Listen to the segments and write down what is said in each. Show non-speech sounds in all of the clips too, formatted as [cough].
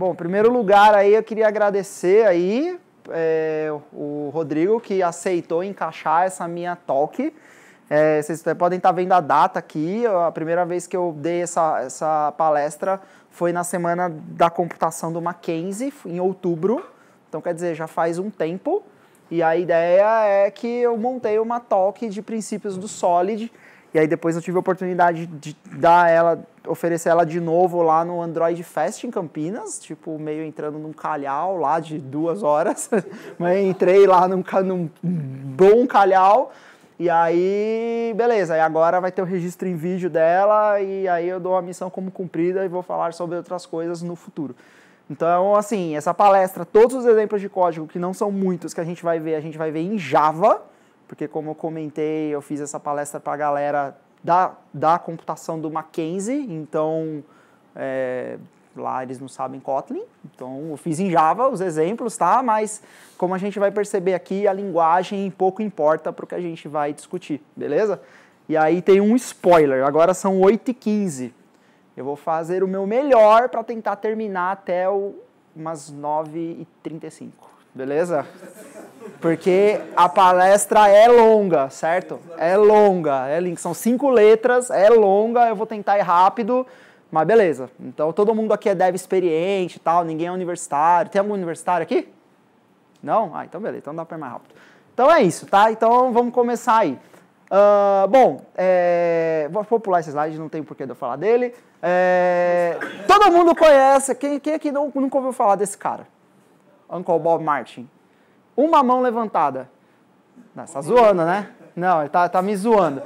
Bom, em primeiro lugar aí eu queria agradecer aí é, o Rodrigo que aceitou encaixar essa minha talk. É, vocês podem estar tá vendo a data aqui. A primeira vez que eu dei essa, essa palestra foi na semana da computação do Mackenzie, em outubro. Então, quer dizer, já faz um tempo. E a ideia é que eu montei uma talk de princípios do Solid e aí depois eu tive a oportunidade de dar ela, oferecer ela de novo lá no Android Fest em Campinas, tipo, meio entrando num calhau lá de duas horas. [laughs] Mas entrei lá num, num bom calhau. E aí, beleza, e agora vai ter o registro em vídeo dela, e aí eu dou a missão como cumprida e vou falar sobre outras coisas no futuro. Então, assim, essa palestra, todos os exemplos de código, que não são muitos, que a gente vai ver, a gente vai ver em Java, porque como eu comentei, eu fiz essa palestra para a galera da, da computação do Mackenzie, então é, lá eles não sabem Kotlin, então eu fiz em Java os exemplos, tá? Mas como a gente vai perceber aqui, a linguagem pouco importa para o que a gente vai discutir, beleza? E aí tem um spoiler, agora são 8h15. Eu vou fazer o meu melhor para tentar terminar até o, umas 9h35. Beleza? Porque a palestra é longa, certo? É longa. É, link. São cinco letras, é longa, eu vou tentar ir rápido, mas beleza. Então todo mundo aqui é dev experiente e tal, ninguém é universitário. Tem algum universitário aqui? Não? Ah, então beleza, então dá para ir mais rápido. Então é isso, tá? Então vamos começar aí. Uh, bom, é, vou pular esse slide, não tem porquê de eu falar dele. É, todo mundo conhece, quem, quem aqui não, nunca ouviu falar desse cara? Uncle Bob Martin. Uma mão levantada. Não, você tá zoando, né? Não, ele tá, tá me zoando.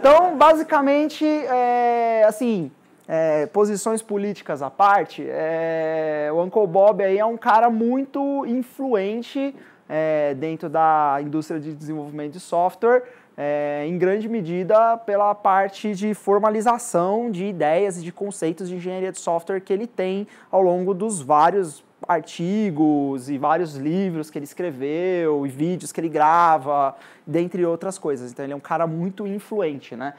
Então, basicamente, é, assim, é, posições políticas à parte, é, o Uncle Bob aí é um cara muito influente é, dentro da indústria de desenvolvimento de software, é, em grande medida pela parte de formalização de ideias e de conceitos de engenharia de software que ele tem ao longo dos vários artigos e vários livros que ele escreveu e vídeos que ele grava, dentre outras coisas. Então ele é um cara muito influente, né?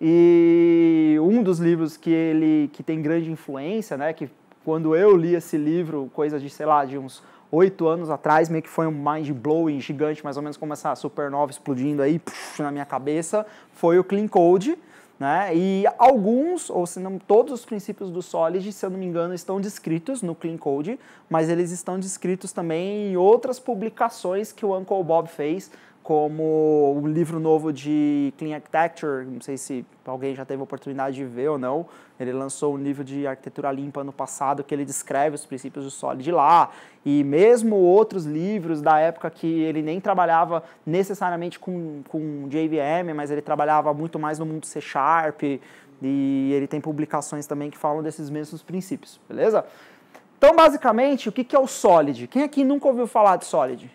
E um dos livros que ele que tem grande influência, né, que quando eu li esse livro, coisa de, sei lá, de uns oito anos atrás, meio que foi um mind blowing gigante, mais ou menos como essa supernova explodindo aí puf, na minha cabeça, foi o Clean Code, né? E alguns, ou se não todos os princípios do SOLID, se eu não me engano, estão descritos no Clean Code, mas eles estão descritos também em outras publicações que o Uncle Bob fez como o livro novo de Clean Architecture, não sei se alguém já teve a oportunidade de ver ou não, ele lançou um livro de arquitetura limpa no passado que ele descreve os princípios do SOLID lá, e mesmo outros livros da época que ele nem trabalhava necessariamente com, com JVM, mas ele trabalhava muito mais no mundo C Sharp, e ele tem publicações também que falam desses mesmos princípios, beleza? Então, basicamente, o que é o SOLID? Quem aqui nunca ouviu falar de SOLID?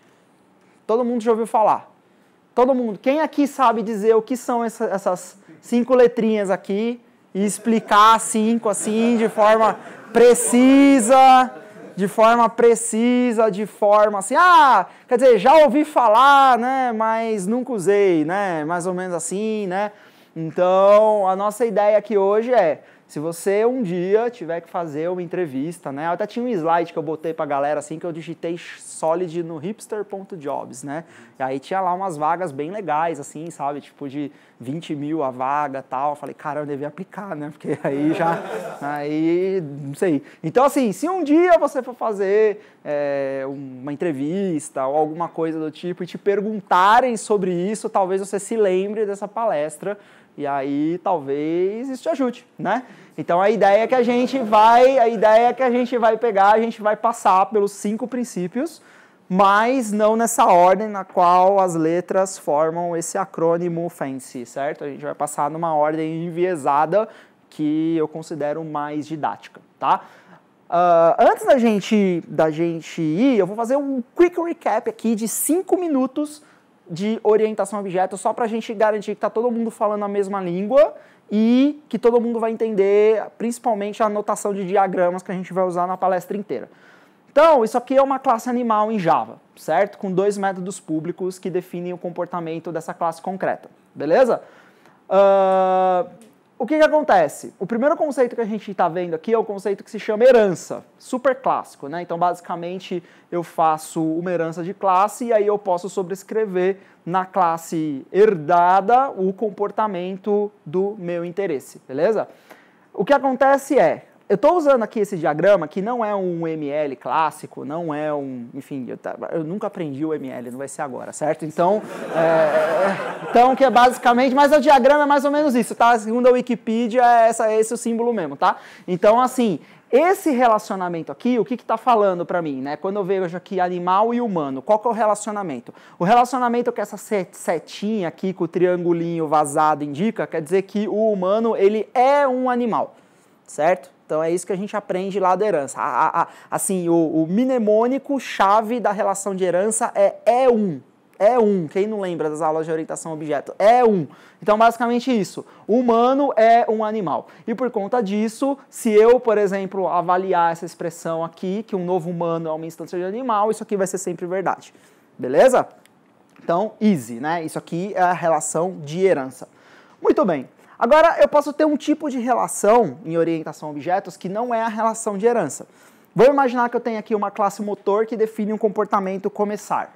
Todo mundo já ouviu falar. Todo mundo. Quem aqui sabe dizer o que são essa, essas cinco letrinhas aqui e explicar cinco assim de forma precisa, de forma precisa, de forma assim, ah, quer dizer, já ouvi falar, né, mas nunca usei, né? Mais ou menos assim, né? Então, a nossa ideia aqui hoje é se você um dia tiver que fazer uma entrevista, né? Eu até tinha um slide que eu botei pra galera assim que eu digitei solid no hipster.jobs, né? E aí tinha lá umas vagas bem legais, assim, sabe? Tipo de 20 mil a vaga tal. Eu falei, cara, eu devia aplicar, né? Porque [laughs] aí já. aí. não sei. Então, assim, se um dia você for fazer é, uma entrevista ou alguma coisa do tipo e te perguntarem sobre isso, talvez você se lembre dessa palestra e aí talvez isso te ajude, né? Então a ideia é que a gente vai, a ideia é que a gente vai pegar, a gente vai passar pelos cinco princípios, mas não nessa ordem na qual as letras formam esse acrônimo fancy, certo? A gente vai passar numa ordem enviesada que eu considero mais didática, tá? Uh, antes da gente, da gente ir, eu vou fazer um quick recap aqui de cinco minutos de orientação a objeto só para a gente garantir que está todo mundo falando a mesma língua e que todo mundo vai entender, principalmente a anotação de diagramas que a gente vai usar na palestra inteira. Então, isso aqui é uma classe animal em Java, certo? Com dois métodos públicos que definem o comportamento dessa classe concreta, beleza? Uh, o que, que acontece? O primeiro conceito que a gente está vendo aqui é o conceito que se chama herança, super clássico, né? Então, basicamente, eu faço uma herança de classe e aí eu posso sobrescrever na classe herdada o comportamento do meu interesse, beleza? O que acontece é, eu estou usando aqui esse diagrama que não é um ML clássico, não é um. Enfim, eu, eu nunca aprendi o ML, não vai ser agora, certo? Então, é, é, então que é basicamente. Mas o diagrama é mais ou menos isso, tá? Segundo a Wikipedia, é, essa, é esse o símbolo mesmo, tá? Então, assim, esse relacionamento aqui, o que está falando para mim, né? Quando eu vejo aqui animal e humano, qual que é o relacionamento? O relacionamento que essa setinha aqui, com o triangulinho vazado indica, quer dizer que o humano ele é um animal, certo? Então é isso que a gente aprende lá da herança. A, a, assim, o, o mnemônico chave da relação de herança é E1. É, é um, quem não lembra das aulas de orientação a objeto? É um. Então, basicamente isso. O humano é um animal. E por conta disso, se eu, por exemplo, avaliar essa expressão aqui, que um novo humano é uma instância de animal, isso aqui vai ser sempre verdade. Beleza? Então, easy, né? Isso aqui é a relação de herança. Muito bem. Agora, eu posso ter um tipo de relação em orientação a objetos que não é a relação de herança. Vou imaginar que eu tenho aqui uma classe motor que define um comportamento começar.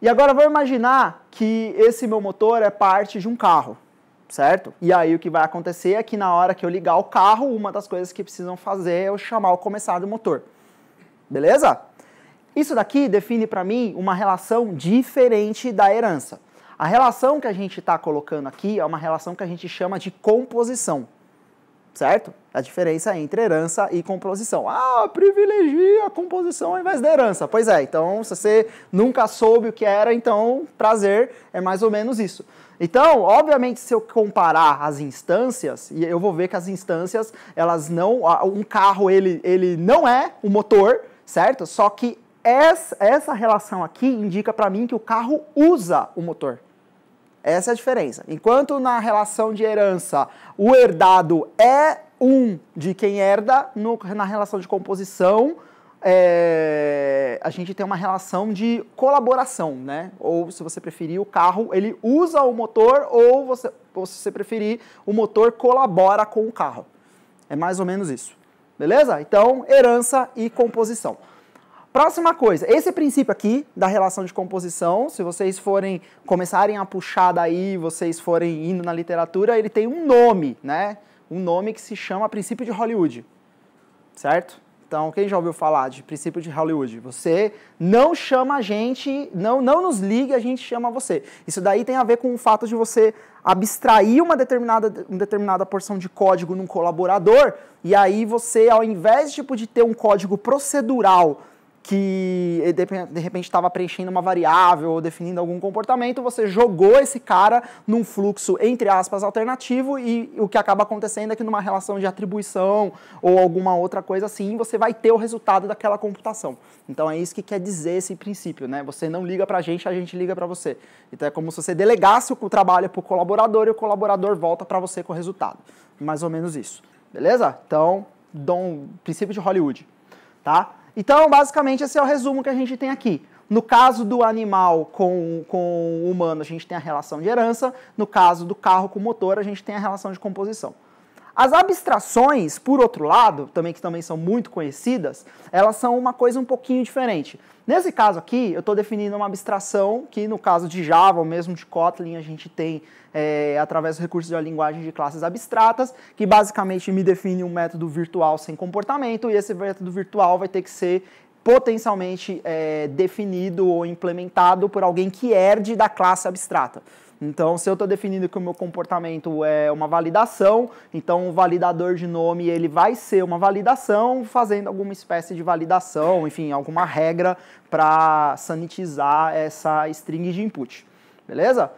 E agora vou imaginar que esse meu motor é parte de um carro, certo? E aí o que vai acontecer é que na hora que eu ligar o carro, uma das coisas que precisam fazer é eu chamar o começar do motor. Beleza? Isso daqui define para mim uma relação diferente da herança. A relação que a gente está colocando aqui é uma relação que a gente chama de composição, certo? A diferença entre herança e composição. Ah, privilegia a composição ao invés da herança. Pois é, então se você nunca soube o que era, então prazer é mais ou menos isso. Então, obviamente, se eu comparar as instâncias, eu vou ver que as instâncias, elas não, um carro ele, ele não é o um motor, certo? Só que essa, essa relação aqui indica para mim que o carro usa o motor. Essa é a diferença. Enquanto na relação de herança o herdado é um de quem herda, no, na relação de composição é, a gente tem uma relação de colaboração, né? Ou se você preferir, o carro ele usa o motor, ou você, ou se você preferir, o motor colabora com o carro. É mais ou menos isso. Beleza? Então, herança e composição. Próxima coisa, esse princípio aqui da relação de composição, se vocês forem começarem a puxar daí, vocês forem indo na literatura, ele tem um nome, né? Um nome que se chama princípio de Hollywood, certo? Então, quem já ouviu falar de princípio de Hollywood? Você não chama a gente, não, não nos liga, a gente chama você. Isso daí tem a ver com o fato de você abstrair uma determinada, uma determinada porção de código num colaborador, e aí você, ao invés tipo, de ter um código procedural que eh, de repente estava preenchendo uma variável ou definindo algum comportamento, você jogou esse cara num fluxo, entre aspas, alternativo e o que acaba acontecendo é que numa relação de atribuição ou alguma outra coisa assim, você vai ter o resultado daquela computação. Então é isso que quer dizer esse princípio, né? Você não liga para a gente, a gente liga para você. Então é como se você delegasse o trabalho para o colaborador e o colaborador volta para você com o resultado. Mais ou menos isso. Beleza? Então, dom, princípio de Hollywood, tá? Então, basicamente, esse é o resumo que a gente tem aqui. No caso do animal com, com o humano, a gente tem a relação de herança. No caso do carro com o motor, a gente tem a relação de composição. As abstrações, por outro lado, também que também são muito conhecidas, elas são uma coisa um pouquinho diferente. Nesse caso aqui, eu estou definindo uma abstração que, no caso de Java ou mesmo de Kotlin, a gente tem é, através do recurso de linguagem de classes abstratas, que basicamente me define um método virtual sem comportamento, e esse método virtual vai ter que ser potencialmente é, definido ou implementado por alguém que herde da classe abstrata. Então, se eu estou definindo que o meu comportamento é uma validação, então o validador de nome ele vai ser uma validação, fazendo alguma espécie de validação, enfim, alguma regra para sanitizar essa string de input. Beleza?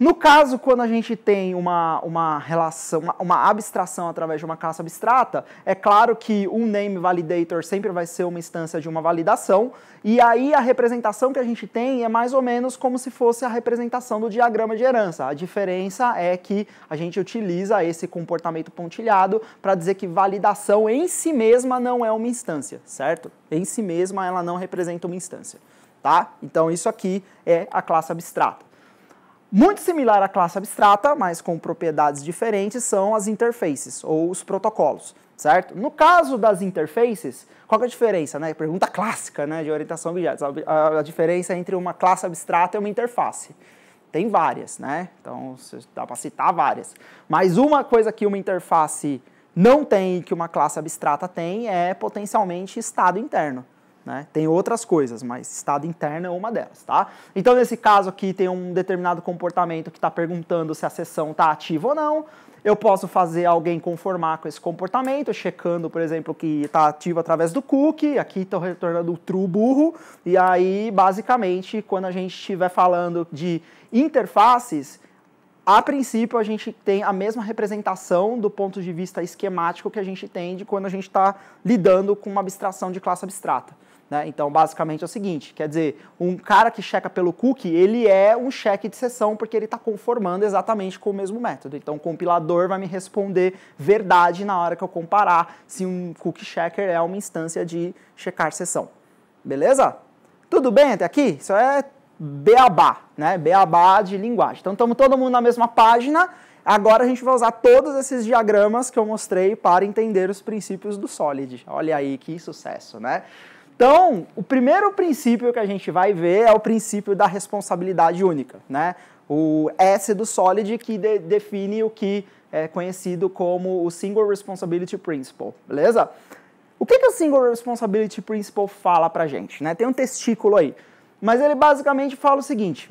No caso, quando a gente tem uma, uma relação, uma, uma, abstração através de uma classe abstrata, é claro que um name validator sempre vai ser uma instância de uma validação, e aí a representação que a gente tem é mais ou menos como se fosse a representação do diagrama de herança. A diferença é que a gente utiliza esse comportamento pontilhado para dizer que validação em si mesma não é uma instância, certo? Em si mesma ela não representa uma instância, tá? Então isso aqui é a classe abstrata. Muito similar à classe abstrata, mas com propriedades diferentes, são as interfaces ou os protocolos, certo? No caso das interfaces, qual é a diferença? Né? Pergunta clássica né, de orientação a objetos. A, diferença entre uma classe abstrata e uma interface. Tem várias, né? Então dá para citar várias. Mas uma coisa que uma interface não tem e que uma classe abstrata tem é potencialmente estado interno. Né? Tem outras coisas, mas estado interno é uma delas, tá? Então, nesse caso aqui, tem um determinado comportamento que está perguntando se a sessão está ativa ou não. Eu posso fazer alguém conformar com esse comportamento, checando, por exemplo, que está ativo através do cookie. Aqui estou retornando o true burro. E aí, basicamente, quando a gente estiver falando de interfaces, a princípio a gente tem a mesma representação do ponto de vista esquemático que a gente tem de quando a gente está lidando com uma abstração de classe abstrata. Né? Então, basicamente é o seguinte: quer dizer, um cara que checa pelo cookie, ele é um cheque de sessão porque ele está conformando exatamente com o mesmo método. Então, o compilador vai me responder verdade na hora que eu comparar se um cookie checker é uma instância de checar sessão. Beleza? Tudo bem até aqui? Isso é beabá, né? Beabá de linguagem. Então, estamos todo mundo na mesma página. Agora a gente vai usar todos esses diagramas que eu mostrei para entender os princípios do Solid. Olha aí que sucesso, né? Então, o primeiro princípio que a gente vai ver é o princípio da responsabilidade única, né? O S do SOLID que de define o que é conhecido como o Single Responsibility Principle, beleza? O que, que o Single Responsibility Principle fala pra gente, né? Tem um testículo aí, mas ele basicamente fala o seguinte,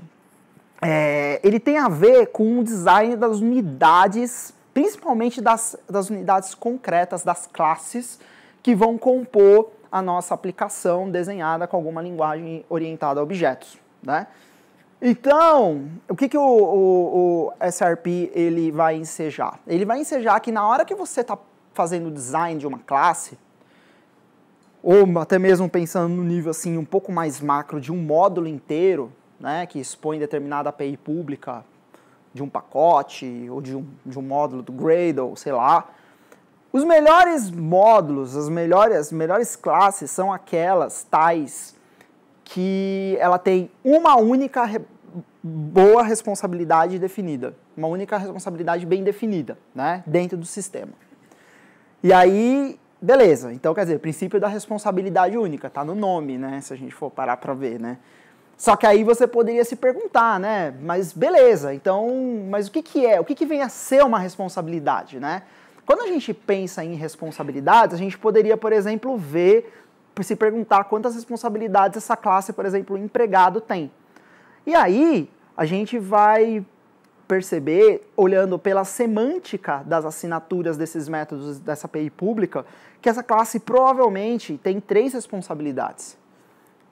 é, ele tem a ver com o design das unidades, principalmente das, das unidades concretas, das classes que vão compor a nossa aplicação desenhada com alguma linguagem orientada a objetos. Né? Então, o que, que o, o, o SRP ele vai ensejar? Ele vai ensejar que na hora que você está fazendo o design de uma classe, ou até mesmo pensando no nível assim um pouco mais macro de um módulo inteiro, né, que expõe determinada API pública de um pacote ou de um, de um módulo do Gradle, sei lá, os melhores módulos, as melhores, as melhores classes são aquelas tais que ela tem uma única re boa responsabilidade definida, uma única responsabilidade bem definida, né, dentro do sistema. E aí, beleza. Então, quer dizer, o princípio da responsabilidade única tá no nome, né, se a gente for parar para ver, né? Só que aí você poderia se perguntar, né? Mas beleza, então, mas o que, que é? O que, que vem a ser uma responsabilidade, né? Quando a gente pensa em responsabilidades, a gente poderia, por exemplo, ver, se perguntar quantas responsabilidades essa classe, por exemplo, empregado tem. E aí, a gente vai perceber, olhando pela semântica das assinaturas desses métodos dessa API pública, que essa classe provavelmente tem três responsabilidades.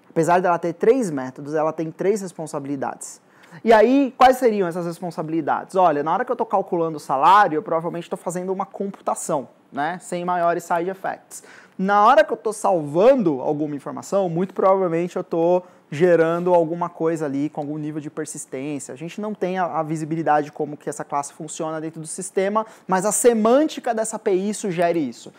Apesar dela ter três métodos, ela tem três responsabilidades. E aí, quais seriam essas responsabilidades? Olha, na hora que eu estou calculando o salário, eu provavelmente estou fazendo uma computação, né? Sem maiores side effects. Na hora que eu estou salvando alguma informação, muito provavelmente eu estou gerando alguma coisa ali com algum nível de persistência. A gente não tem a, a, visibilidade como que essa classe funciona dentro do sistema, mas a semântica dessa API sugere isso.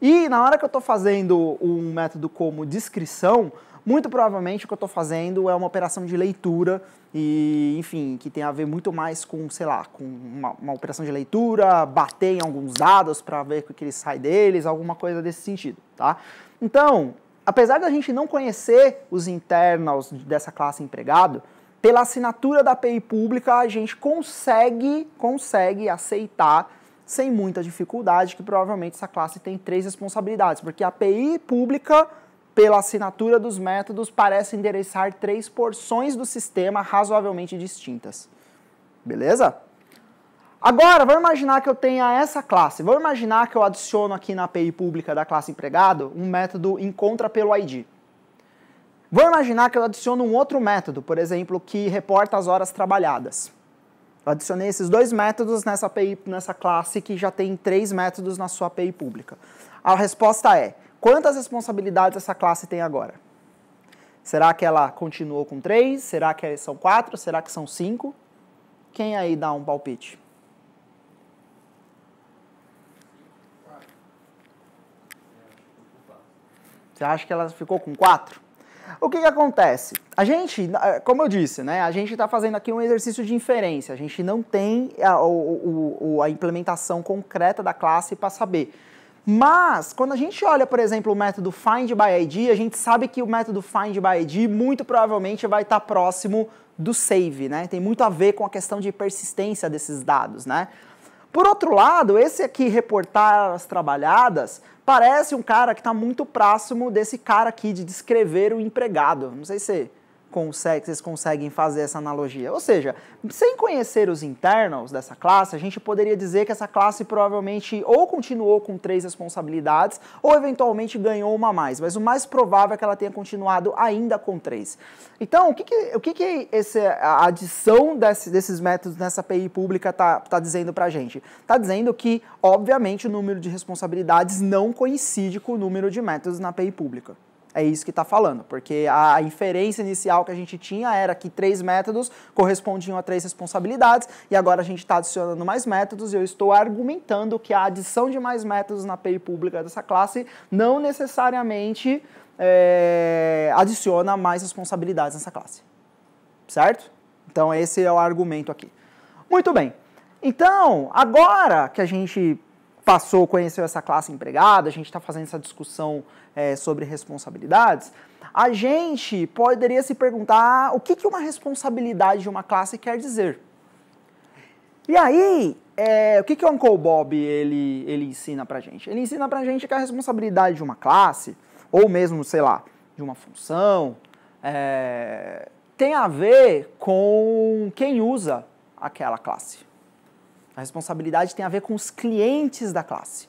E na hora que eu estou fazendo um método como descrição, muito provavelmente o que eu estou fazendo é uma operação de leitura e enfim, que tem a ver muito mais com, sei lá, com uma, uma operação de leitura, bater em alguns dados para ver o que ele sai deles, alguma coisa desse sentido, tá? Então, apesar da gente não conhecer os internals dessa classe empregado, pela assinatura da API pública a gente consegue, consegue aceitar sem muita dificuldade que provavelmente essa classe tem três responsabilidades, porque a API pública pela assinatura dos métodos, parece endereçar três porções do sistema razoavelmente distintas. Beleza? Agora, vamos imaginar que eu tenha essa classe. Vamos imaginar que eu adiciono aqui na API pública da classe empregado um método encontra pelo ID. Vamos imaginar que eu adiciono um outro método, por exemplo, que reporta as horas trabalhadas. Eu adicionei esses dois métodos nessa, API, nessa classe que já tem três métodos na sua API pública. A resposta é, Quantas responsabilidades essa classe tem agora? Será que ela continuou com três? Será que são quatro? Será que são cinco? Quem aí dá um palpite? Você acha que ela ficou com quatro? O que, que acontece? A gente, como eu disse, né, a gente está fazendo aqui um exercício de inferência. A gente não tem a, o, o, a implementação concreta da classe para saber. Mas, quando a gente olha, por exemplo, o método find by id, a gente sabe que o método find by id muito provavelmente vai estar próximo do save, né? Tem muito a ver com a questão de persistência desses dados, né? Por outro lado, esse aqui, reportar as trabalhadas, parece um cara que está muito próximo desse cara aqui de descrever o empregado. Não sei se consegue, vocês conseguem fazer essa analogia? Ou seja, sem conhecer os internals dessa classe, a gente poderia dizer que essa classe provavelmente ou continuou com três responsabilidades ou eventualmente ganhou uma a mais, mas o mais provável é que ela tenha continuado ainda com três. Então, o que, que o que, que esse, a adição desse, desses métodos nessa API pública está tá dizendo para a gente? Está dizendo que, obviamente, o número de responsabilidades não coincide com o número de métodos na API pública é isso que está falando, porque a inferência inicial que a gente tinha era que três métodos correspondiam a três responsabilidades, e agora a gente está adicionando mais métodos, e eu estou argumentando que a adição de mais métodos na API pública dessa classe não necessariamente é, adiciona mais responsabilidades nessa classe. Certo? Então esse é o argumento aqui. Muito bem. Então, agora que a gente passou, conheceu essa classe empregada, a gente está fazendo essa discussão é, sobre responsabilidades, a gente poderia se perguntar o que, que uma responsabilidade de uma classe quer dizer. E aí, é, o que, que o Uncle Bob ele, ele ensina pra gente? Ele ensina pra gente que a responsabilidade de uma classe, ou mesmo, sei lá, de uma função, é, tem a ver com quem usa aquela classe. A responsabilidade tem a ver com os clientes da classe.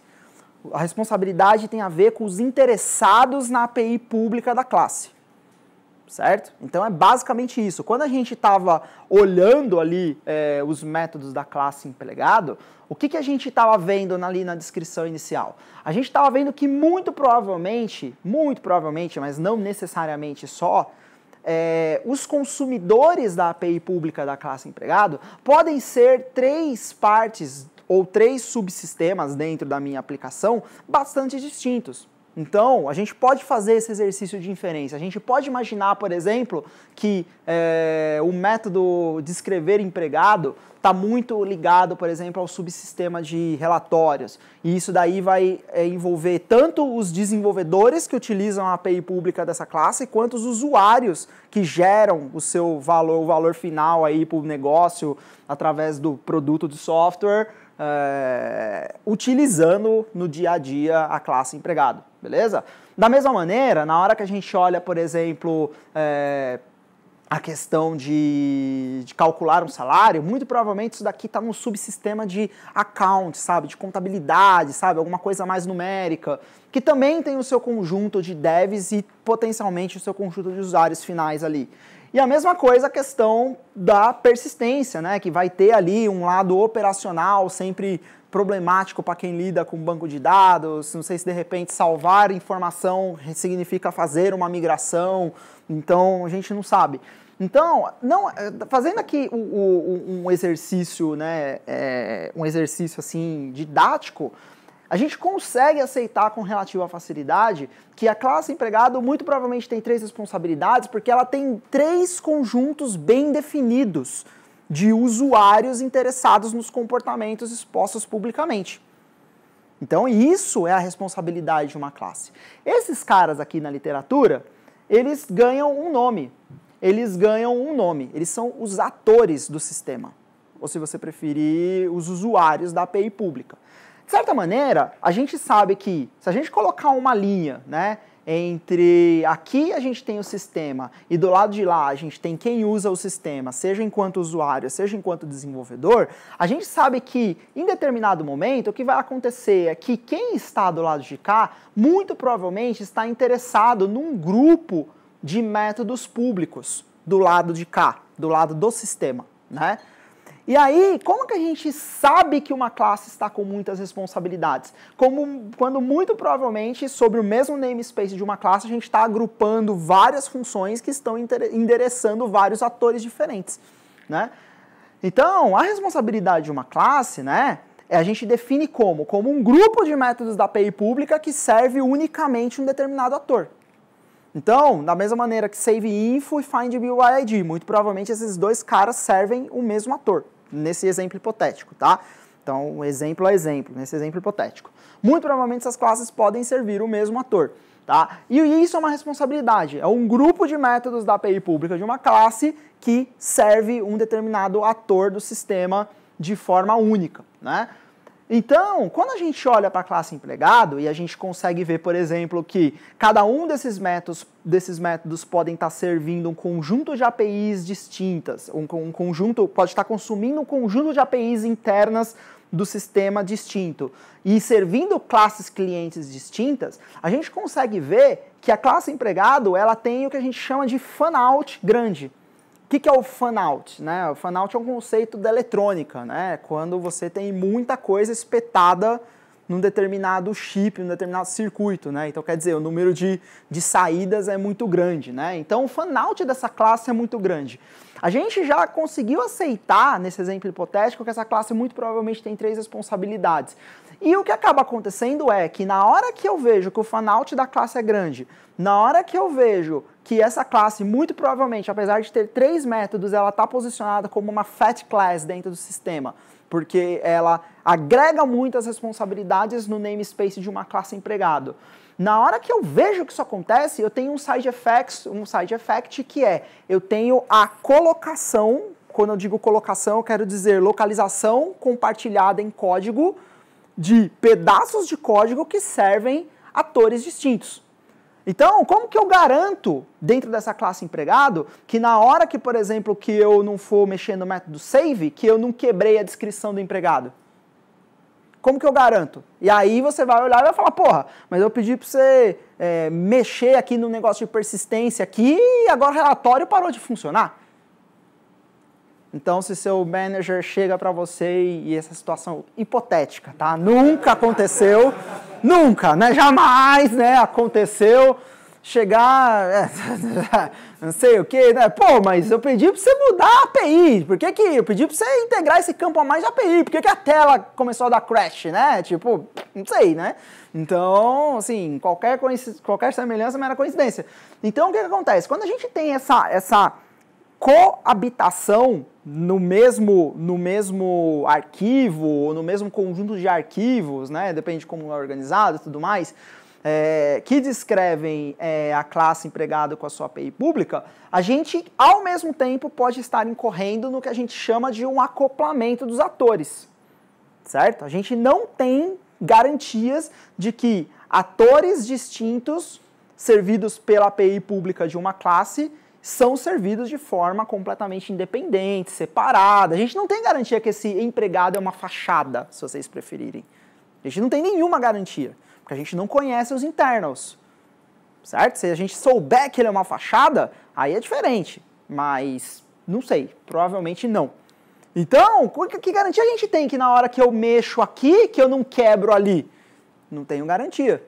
A responsabilidade tem a ver com os interessados na API pública da classe. Certo? Então é basicamente isso. Quando a gente estava olhando ali é, os métodos da classe empregado, o que, que a gente estava vendo ali na descrição inicial? A gente estava vendo que muito provavelmente, muito provavelmente, mas não necessariamente só, é, os consumidores da API pública da classe empregado podem ser três partes ou três subsistemas dentro da minha aplicação bastante distintos. Então, a gente pode fazer esse exercício de inferência. A gente pode imaginar, por exemplo, que é, o método de escrever empregado está muito ligado, por exemplo, ao subsistema de relatórios. E isso daí vai é, envolver tanto os desenvolvedores que utilizam a API pública dessa classe, quanto os usuários que geram o seu valor, o valor final aí para o negócio através do produto de software, é, utilizando no dia a dia a classe empregado beleza? Da mesma maneira, na hora que a gente olha, por exemplo, é, a questão de, de, calcular um salário, muito provavelmente isso daqui está num subsistema de account, sabe? De contabilidade, sabe? Alguma coisa mais numérica, que também tem o seu conjunto de devs e potencialmente o seu conjunto de usuários finais ali. E a mesma coisa a questão da persistência, né? Que vai ter ali um lado operacional sempre problemático para quem lida com banco de dados. Não sei se de repente salvar informação significa fazer uma migração. Então a gente não sabe. Então, não, eh, fazendo aqui um, um, um exercício, né? É, um exercício assim didático a gente consegue aceitar com relativa facilidade que a classe empregado muito provavelmente tem três responsabilidades, porque ela tem três conjuntos bem definidos de usuários interessados nos comportamentos expostos publicamente. Então, isso é a responsabilidade de uma classe. Esses caras aqui na literatura, eles ganham um nome. Eles ganham um nome. Eles são os atores do sistema. Ou, se você preferir, os usuários da API pública. De certa maneira, a gente sabe que se a gente colocar uma linha, né, entre aqui a gente tem o sistema e do lado de lá a gente tem quem usa o sistema, seja enquanto usuário, seja enquanto desenvolvedor, a gente sabe que em determinado momento o que vai acontecer é que quem está do lado de cá muito provavelmente está interessado num grupo de métodos públicos do lado de cá, do lado do sistema, né? E aí, como que a gente sabe que uma classe está com muitas responsabilidades? Como, quando muito provavelmente, sobre o mesmo namespace de uma classe, a gente está agrupando várias funções que estão endereçando vários atores diferentes, né? Então, a responsabilidade de uma classe, né, é a gente define como? Como um grupo de métodos da API pública que serve unicamente um determinado ator. Então, da mesma maneira que save info e find BYID, muito provavelmente esses dois caras servem o mesmo ator nesse exemplo hipotético, tá? Então, exemplo a é exemplo, nesse exemplo hipotético. Muito provavelmente essas classes podem servir o mesmo ator. Tá? E isso é uma responsabilidade, é um grupo de métodos da API pública de uma classe que serve um determinado ator do sistema de forma única. Né? Então, quando a gente olha para a classe empregado e a gente consegue ver, por exemplo, que cada um desses métodos, desses métodos podem estar tá servindo um conjunto de APIs distintas, um, um conjunto pode estar tá consumindo um conjunto de APIs internas do sistema distinto e servindo classes clientes distintas, a gente consegue ver que a classe empregado ela tem o que a gente chama de fan out grande. O que, que, é o fan-out? Né? O fan-out é um conceito da eletrônica, né? quando você tem muita coisa espetada num determinado chip, num determinado circuito. Né? Então, quer dizer, o número de, de saídas é muito grande. Né? Então, o fan-out dessa classe é muito grande. A gente já conseguiu aceitar, nesse exemplo hipotético, que essa classe muito provavelmente tem três responsabilidades. E o que acaba acontecendo é que na hora que eu vejo que o fan-out da classe é grande, na hora que eu vejo que essa classe, muito provavelmente, apesar de ter três métodos, ela está posicionada como uma fat class dentro do sistema, porque ela agrega muitas responsabilidades no namespace de uma classe empregado. Na hora que eu vejo que isso acontece, eu tenho um side effect, um side effect que é, eu tenho a colocação, quando eu digo colocação, eu quero dizer localização compartilhada em código de pedaços de código que servem atores distintos. Então, como que eu garanto, dentro dessa classe empregado, que na hora que, por exemplo, que eu não for mexer no método save, que eu não quebrei a descrição do empregado? Como que eu garanto? E aí você vai olhar e vai falar, porra, mas eu pedi para você é, mexer aqui no negócio de persistência aqui e agora o relatório parou de funcionar. Então, se seu manager chega para você e essa situação hipotética, tá? Nunca aconteceu, nunca, né? Jamais, né? Aconteceu chegar, é, [laughs] não sei o que, né? Pô, mas eu pedi para você mudar a API, por que que eu pedi para você integrar esse campo a mais de API? Por que que a tela começou a dar crash, né? Tipo, não sei, né? Então, assim, qualquer qualquer semelhança é era coincidência. Então, o que, que acontece? Quando a gente tem essa essa coabitação no mesmo, no mesmo arquivo, ou no mesmo conjunto de arquivos, né, depende de como é organizado e tudo mais, é, que descrevem é, a classe empregada com a sua API pública, a gente, ao mesmo tempo, pode estar incorrendo no que a gente chama de um acoplamento dos atores, certo? A gente não tem garantias de que atores distintos servidos pela API pública de uma classe são servidos de forma completamente independente, separada. A gente não tem garantia que esse empregado é uma fachada, se vocês preferirem. A gente não tem nenhuma garantia, porque a gente não conhece os internos. Certo? Se a gente souber que ele é uma fachada, aí é diferente, mas não sei, provavelmente não. Então, que garantia a gente tem que na hora que eu mexo aqui, que eu não quebro ali? Não tenho garantia.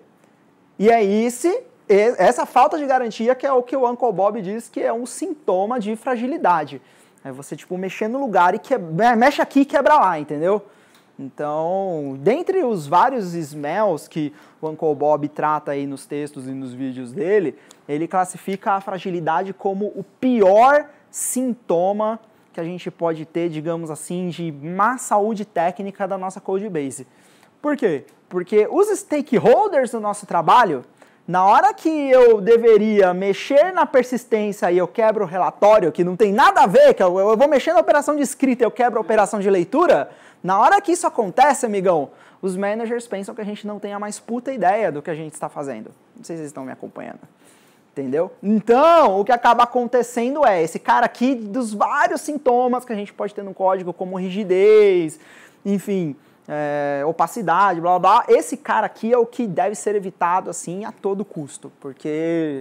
E é esse essa falta de garantia que é o que o Uncle Bob diz que é um sintoma de fragilidade. É você, tipo, mexer no lugar e que... Né, mexe aqui e quebra lá, entendeu? Então, dentre os vários smells que o Uncle Bob trata aí nos textos e nos vídeos dele, ele classifica a fragilidade como o pior sintoma que a gente pode ter, digamos assim, de má saúde técnica da nossa code base. Por quê? Porque os stakeholders do nosso trabalho, na hora que eu deveria mexer na persistência e eu quebro o relatório, que não tem nada a ver, que eu, eu vou mexer na operação de escrita e eu quebro a operação de leitura, na hora que isso acontece, amigão, os managers pensam que a gente não tem a mais puta ideia do que a gente está fazendo. Não sei se vocês estão me acompanhando. Entendeu? Então, o que acaba acontecendo é esse cara aqui dos vários sintomas que a gente pode ter no código, como rigidez, enfim, é, opacidade, blá, blá, blá. Esse cara aqui é o que deve ser evitado, assim, a todo custo, porque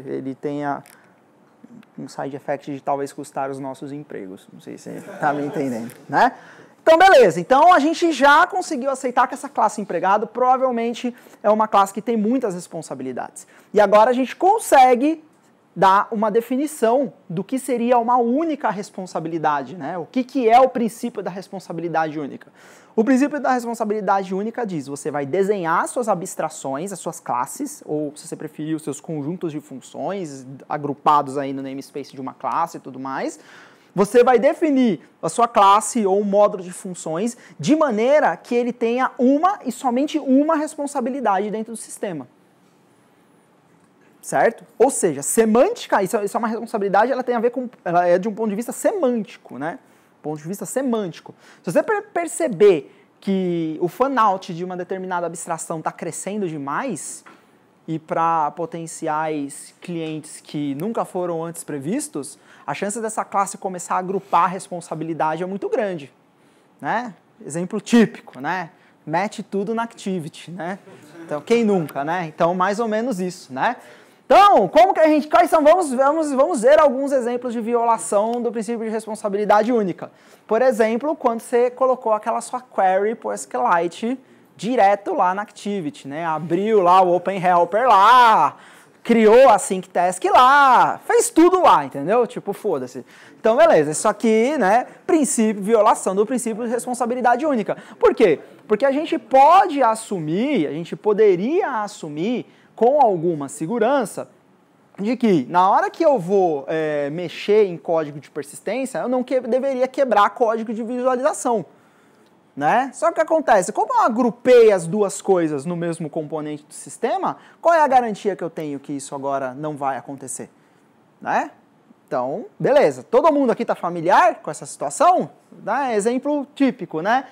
ele tem um side effect de talvez custar os nossos empregos. Não sei se você está me entendendo, né? Então, beleza. Então, a gente já conseguiu aceitar que essa classe empregado provavelmente é uma classe que tem muitas responsabilidades. E agora a gente consegue dá uma definição do que seria uma única responsabilidade, né? O que, que é o princípio da responsabilidade única? O princípio da responsabilidade única diz: você vai desenhar suas abstrações, as suas classes, ou se você preferir, os seus conjuntos de funções, agrupados aí no namespace de uma classe e tudo mais. Você vai definir a sua classe ou módulo de funções de maneira que ele tenha uma e somente uma responsabilidade dentro do sistema certo? Ou seja, semântica, isso, é, isso é uma responsabilidade, ela tem a ver com, ela é de um ponto de vista semântico, né? Ponto de vista semântico. Se você perceber que o fanout de uma determinada abstração está crescendo demais e para potenciais clientes que nunca foram antes previstos, a chance dessa classe começar a agrupar a responsabilidade é muito grande, né? Exemplo típico, né? Mete tudo na Activity, né? Então, quem nunca, né? Então, mais ou menos isso, né? Então, como que a gente. Quais são? Vamos, vamos, vamos ver alguns exemplos de violação do princípio de responsabilidade única. Por exemplo, quando você colocou aquela sua query por SQLite direto lá na Activity, né? Abriu lá o Open Helper lá, criou a Sync Task lá, fez tudo lá, entendeu? Tipo, foda-se. Então, beleza, isso aqui, né, princípio, violação do princípio de responsabilidade única. Por quê? Porque a gente pode assumir, a gente poderia assumir com alguma segurança de que na hora que eu vou é, mexer em código de persistência, eu não que, deveria quebrar código de visualização. Né? Só que acontece, como eu agrupei as duas coisas no mesmo componente do sistema, qual é a garantia que eu tenho que isso agora não vai acontecer? Né? Então, beleza. Todo mundo aqui está familiar com essa situação? Né? Exemplo típico, né?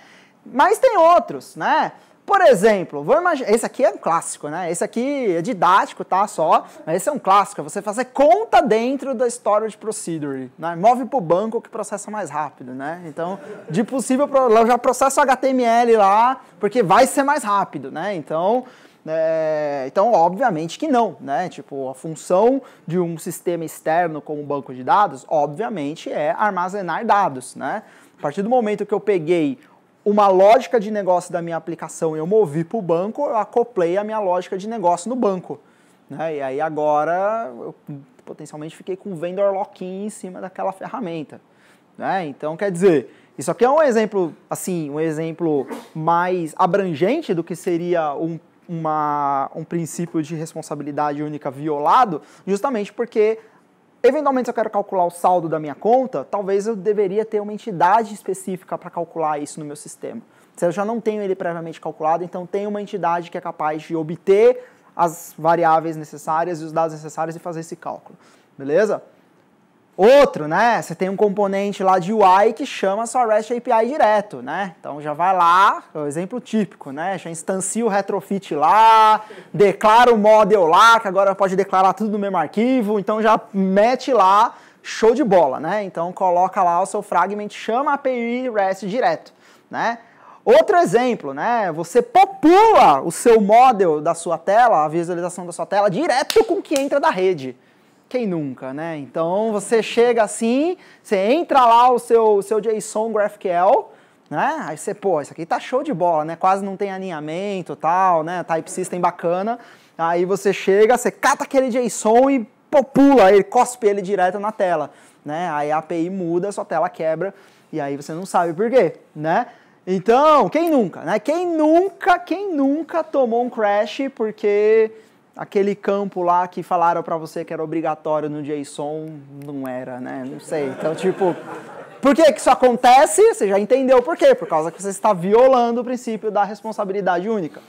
Mas tem outros, né? Por exemplo, vou imaginar. Esse aqui é um clássico, né? Esse aqui é didático, tá? Só. Mas esse é um clássico. É você fazer conta dentro da storage procedure. Né? Move para o banco que processa mais rápido, né? Então, de possível, eu já processo HTML lá, porque vai ser mais rápido, né? Então. É, então, obviamente que não, né? Tipo, a função de um sistema externo como um banco de dados, obviamente, é armazenar dados, né? A partir do momento que eu peguei uma lógica de negócio da minha aplicação eu movi para o banco, eu acoplei a minha lógica de negócio no banco. Né? E aí agora eu potencialmente fiquei com vendor lock-in em cima daquela ferramenta. Né? Então, quer dizer, isso aqui é um exemplo, assim, um exemplo mais abrangente do que seria um uma, um princípio de responsabilidade única violado, justamente porque Eventualmente, se eu quero calcular o saldo da minha conta, talvez eu deveria ter uma entidade específica para calcular isso no meu sistema. Se eu já não tenho ele previamente calculado, então tem uma entidade que é capaz de obter as variáveis necessárias e os dados necessários e fazer esse cálculo. Beleza? Outro, né? Você tem um componente lá de UI que chama a sua REST API direto, né? Então já vai lá, é o um exemplo típico, né? Já instancia o retrofit lá, declara o model lá, que agora pode declarar tudo no mesmo arquivo, então já mete lá, show de bola, né? Então coloca lá o seu fragment, chama a API REST direto, né? Outro exemplo, né? Você popula o seu model da sua tela, a visualização da sua tela, direto com o que entra da rede quem nunca, né? Então você chega assim, você entra lá o seu, seu JSON GraphQL, né? Aí você, pô, isso aqui tá show de bola, né? Quase não tem alinhamento tal, né? Type system bacana. Aí você chega, você cata aquele JSON e popula ele, cospe ele direto na tela, né? Aí a API muda, sua tela quebra e aí você não sabe por quê, né? Então, quem nunca, né? Quem nunca, quem nunca tomou um crash porque aquele campo lá que falaram para você que era obrigatório no JSON, não era, né? Não sei. Então, tipo, por que, que isso acontece? Você já entendeu por quê? Por causa que você está violando o princípio da responsabilidade única.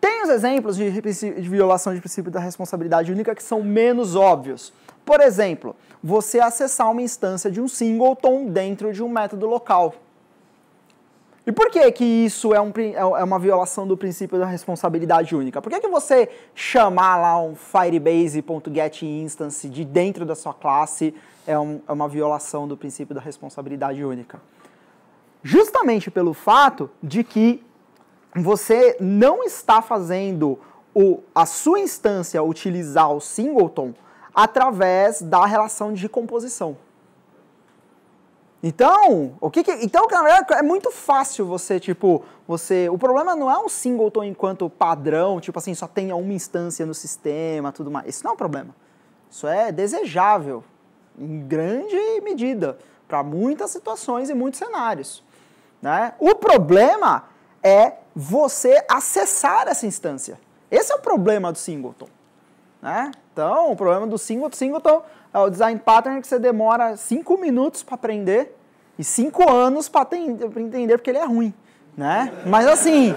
Tem os exemplos de, de violação de princípio da responsabilidade única que são menos óbvios. Por exemplo, você acessar uma instância de um singleton dentro de um método local. E por que que isso é, um, é, é uma violação do princípio da responsabilidade única? Por que que você chamar lá um firebase.getInstance de dentro da sua classe é, um, é uma violação do princípio da responsabilidade única? Justamente pelo fato de que você não está fazendo o, a sua instância utilizar o singleton através da relação de composição. Então, o que, que então, cara, é muito fácil você, tipo, você, o problema não é um singleton enquanto padrão, tipo assim, só tenha uma instância no sistema, tudo mais. Isso não é um problema. Isso é desejável em grande medida para muitas situações e muitos cenários, né? O problema é você acessar essa instância. Esse é o problema do singleton, né? Então, o problema do singleton, singleton é o design pattern que você demora 5 minutos para aprender e 5 anos para entender porque ele é ruim, né? Mas assim,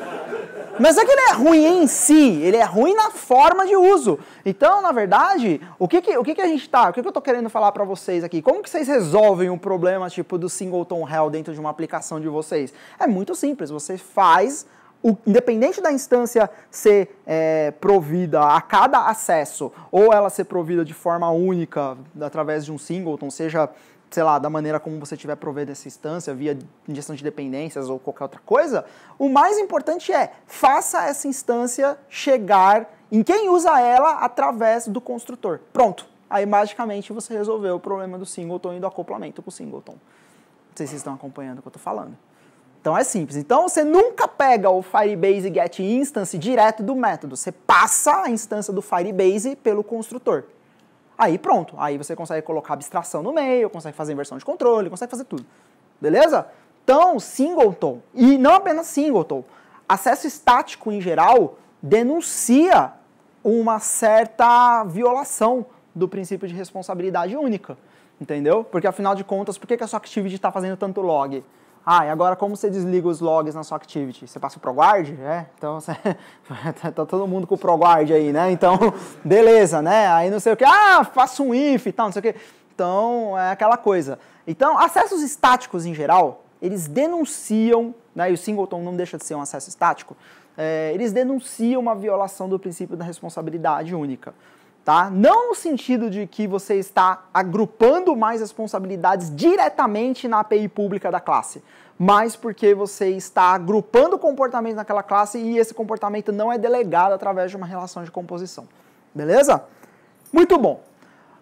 mas é que ele é ruim em si, ele é ruim na forma de uso. Então, na verdade, o que, que o que, que a gente tá, o que, que eu tô querendo falar para vocês aqui? Como que vocês resolvem um problema tipo do singleton hell dentro de uma aplicação de vocês? É muito simples, você faz o, independente da instância ser é, provida a cada acesso, ou ela ser provida de forma única, através de um singleton, então seja, sei lá, da maneira como você tiver provido essa instância, via ingestão de dependências ou qualquer outra coisa, o mais importante é, faça essa instância chegar em quem usa ela através do construtor. Pronto. Aí, magicamente, você resolveu o problema do singleton então, e do acoplamento com o singleton. Então. Não sei se vocês estão acompanhando o que eu estou falando. Então é simples. Então você nunca pega o Firebase Get Instance direto do método. Você passa a instância do Firebase pelo construtor. Aí pronto. Aí você consegue colocar abstração no meio, consegue fazer inversão de controle, consegue fazer tudo. Beleza? Então, Singleton, e não apenas Singleton, acesso estático em geral denuncia uma certa violação do princípio de responsabilidade única. Entendeu? Porque afinal de contas, por que, que a sua Activity está fazendo tanto log? Ah, e agora como você desliga os logs na sua Activity? Você passa o ProGuard? É, então você... [laughs] tá todo mundo com o ProGuard aí, né? Então, beleza, né? Aí não sei o que, ah, faço um if e tal, não sei o que. Então, é aquela coisa. Então, acessos estáticos em geral, eles denunciam, né, e o singleton não deixa de ser um acesso estático, é, eles denunciam uma violação do princípio da responsabilidade única tá? Não no sentido de que você está agrupando mais responsabilidades diretamente na API pública da classe, mas porque você está agrupando comportamento naquela classe e esse comportamento não é delegado através de uma relação de composição. Beleza? Muito bom.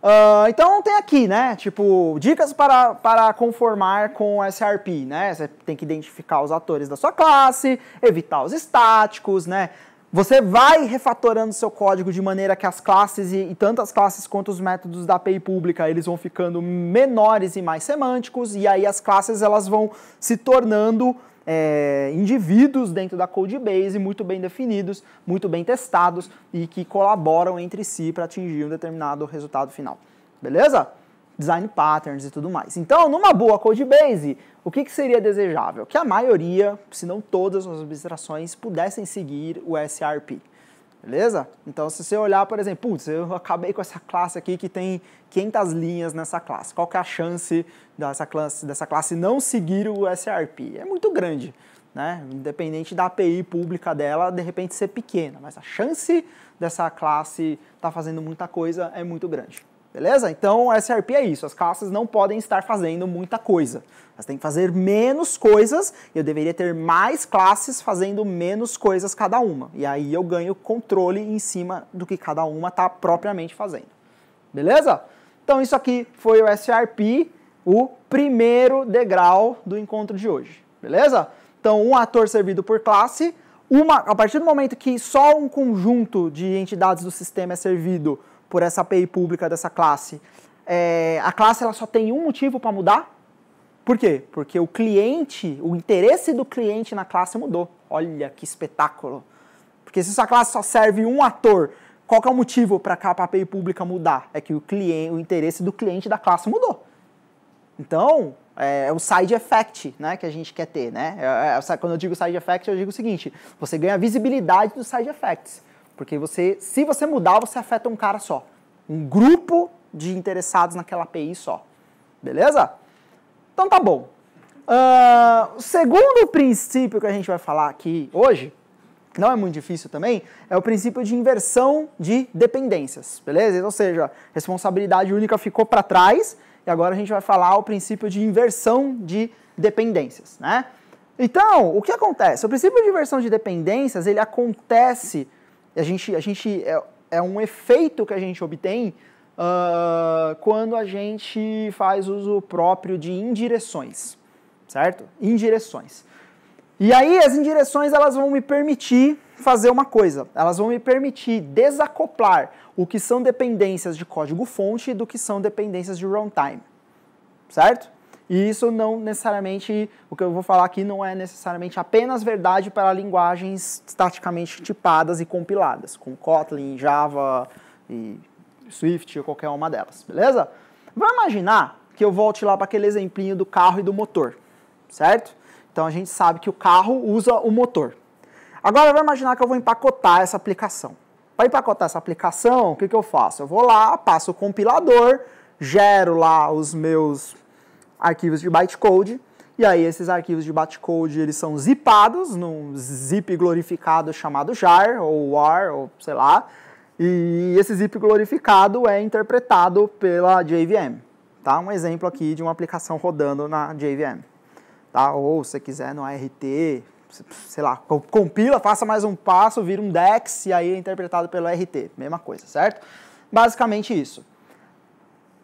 Uh, então tem aqui, né? Tipo, dicas para, para conformar com o SRP, né? Você tem que identificar os atores da sua classe, evitar os estáticos, né? Você vai refatorando seu código de maneira que as classes e, e tantas classes quanto os métodos da API pública, eles vão ficando menores e mais semânticos, e aí as classes elas vão se tornando é, indivíduos dentro da codebase muito bem definidos, muito bem testados e que colaboram entre si para atingir um determinado resultado final. Beleza? design patterns e tudo mais. Então, numa boa codebase, o que, que, seria desejável? Que a maioria, se não todas as abstrações, pudessem seguir o SRP. Beleza? Então, se você olhar, por exemplo, putz, eu acabei com essa classe aqui que tem 500 linhas nessa classe. Qual que é a chance dessa classe, dessa classe não seguir o SRP? É muito grande. Né? Independente da API pública dela, de repente ser pequena, mas a chance dessa classe estar tá fazendo muita coisa é muito grande beleza? Então, o SRP é isso, as classes não podem estar fazendo muita coisa. Elas têm que fazer menos coisas, eu deveria ter mais classes fazendo menos coisas cada uma. E aí eu ganho controle em cima do que cada uma está propriamente fazendo. Beleza? Então, isso aqui foi o SRP, o primeiro degrau do encontro de hoje. Beleza? Então, um ator servido por classe, uma, a partir do momento que só um conjunto de entidades do sistema é servido por essa API pública dessa classe, é, a classe ela só tem um motivo para mudar? Por quê? Porque o cliente, o interesse do cliente na classe mudou. Olha que espetáculo. Porque se essa classe só serve um ator, qual é o motivo para a API pública mudar? É que o cliente, o interesse do cliente da classe mudou. Então, é, é, o side effect né, que a gente quer ter. Né? É, é, quando eu digo side effect, eu digo o seguinte: você ganha visibilidade dos side effects. Porque você, se você mudar, você afeta um cara só. Um grupo de interessados naquela API só. Beleza? Então tá bom. Uh, o segundo princípio que a gente vai falar aqui hoje, que não é muito difícil também, é o princípio de inversão de dependências, beleza? Ou seja, responsabilidade única ficou para trás e agora a gente vai falar o princípio de inversão de dependências, né? Então, o que acontece? O princípio de inversão de dependências, ele acontece a gente, a gente é, é um efeito que a gente obtém uh, quando a gente faz uso próprio de indireções, certo? Indireções. E aí as indireções elas vão me permitir fazer uma coisa, elas vão me permitir desacoplar o que são dependências de código-fonte do que são dependências de runtime, certo? E isso não necessariamente, o que eu vou falar aqui não é necessariamente apenas verdade para linguagens estaticamente tipadas e compiladas, com Kotlin, Java e Swift ou qualquer uma delas, beleza? Vamos imaginar que eu volte lá para aquele exemplinho do carro e do motor, certo? Então a gente sabe que o carro usa o motor. Agora vai imaginar que eu vou empacotar essa aplicação. Para empacotar essa aplicação, o que, que eu faço? Eu vou lá, passo o compilador, gero lá os meus arquivos de bytecode. E aí esses arquivos de bytecode eles são zipados num zip glorificado chamado jar ou war ou sei lá. E esse zip glorificado é interpretado pela JVM. Tá? Um exemplo aqui de uma aplicação rodando na JVM. Tá? Ou se quiser no ART, sei lá, compila, faça mais um passo, vira um DEX e aí é interpretado pelo RT. Mesma coisa, certo? Basicamente isso.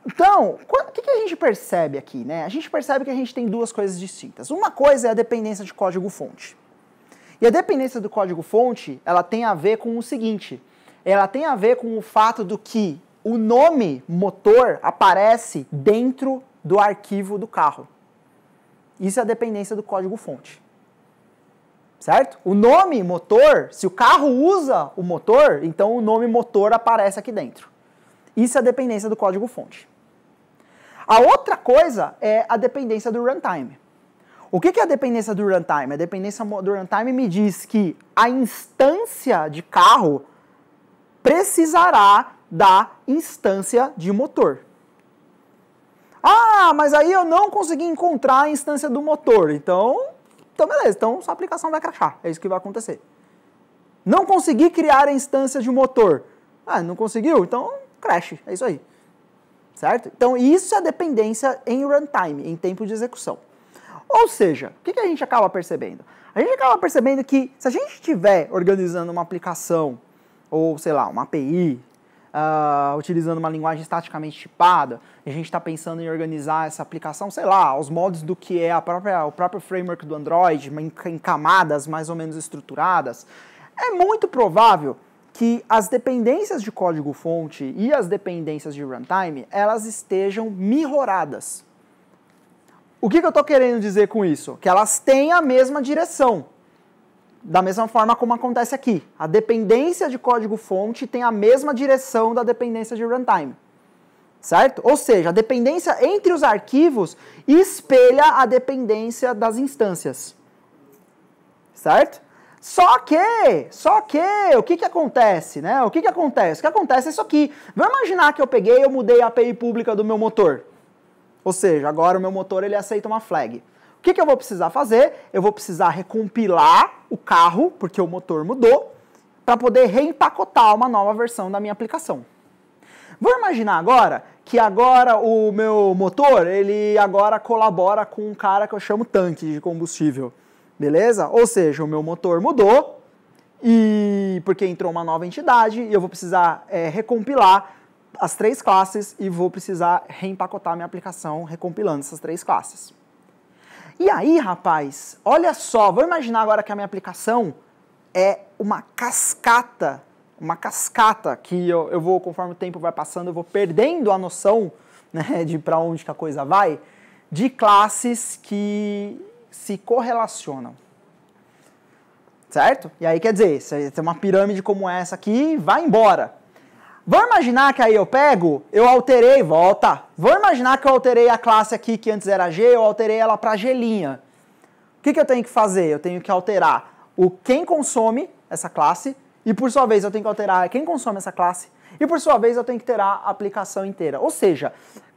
Então, o que, que, a gente percebe aqui? Né? A gente percebe que a gente tem duas coisas distintas. Uma coisa é a dependência de código-fonte. E a dependência do código-fonte, ela tem a ver com o seguinte, ela tem a ver com o fato do que o nome motor aparece dentro do arquivo do carro. Isso é a dependência do código-fonte. Certo? O nome motor, se o carro usa o motor, então o nome motor aparece aqui dentro. Isso é a dependência do código-fonte. A outra coisa é a dependência do runtime. O que é a dependência do runtime? A dependência do runtime me diz que a instância de carro precisará da instância de motor. Ah, mas aí eu não consegui encontrar a instância do motor. Então, então beleza, então sua aplicação vai crachar. É isso que vai acontecer. Não consegui criar a instância de motor. Ah, não conseguiu? Então, crash. É isso aí certo? Então isso é dependência em runtime, em tempo de execução. Ou seja, o que a gente acaba percebendo? A gente acaba percebendo que se a gente estiver organizando uma aplicação, ou sei lá, uma API, uh, ah, utilizando uma linguagem estaticamente tipada, a gente está pensando em organizar essa aplicação, sei lá, os modos do que é a própria, o próprio framework do Android, em, em camadas mais ou menos estruturadas, é muito provável que as dependências de código-fonte e as dependências de runtime elas estejam mirroradas. O que, que eu estou querendo dizer com isso? Que elas têm a mesma direção. Da mesma forma como acontece aqui. A dependência de código-fonte tem a mesma direção da dependência de runtime. Certo? Ou seja, a dependência entre os arquivos espelha a dependência das instâncias. Certo? Só que, só que, o que que acontece, né? O que que acontece? O que acontece é isso aqui. Vamos imaginar que eu peguei e eu mudei a API pública do meu motor. Ou seja, agora o meu motor ele aceita uma flag. O que, que eu vou precisar fazer? Eu vou precisar recompilar o carro, porque o motor mudou, para poder reempacotar uma nova versão da minha aplicação. Vou imaginar agora que agora o meu motor, ele agora colabora com um cara que eu chamo tanque de combustível. Beleza? Ou seja, o meu motor mudou e porque entrou uma nova entidade e eu vou precisar é, recompilar as três classes e vou precisar reempacotar minha aplicação recompilando essas três classes. E aí, rapaz, olha só, vou imaginar agora que a minha aplicação é uma cascata, uma cascata que eu, eu vou, conforme o tempo vai passando, eu vou perdendo a noção [laughs] né, de para onde que a coisa vai, de classes que se correlacionam. Certo? E aí quer dizer, se tem uma pirâmide como essa aqui, vai embora. Vamos imaginar que aí eu pego, eu alterei, volta. Vamos imaginar que eu alterei a classe aqui que antes era G, eu alterei ela para gelinha. O que, que eu tenho que fazer? Eu tenho que alterar o quem consome essa classe e por sua vez eu tenho que alterar quem consome essa classe e por sua vez eu tenho que ter a aplicação inteira. Ou seja,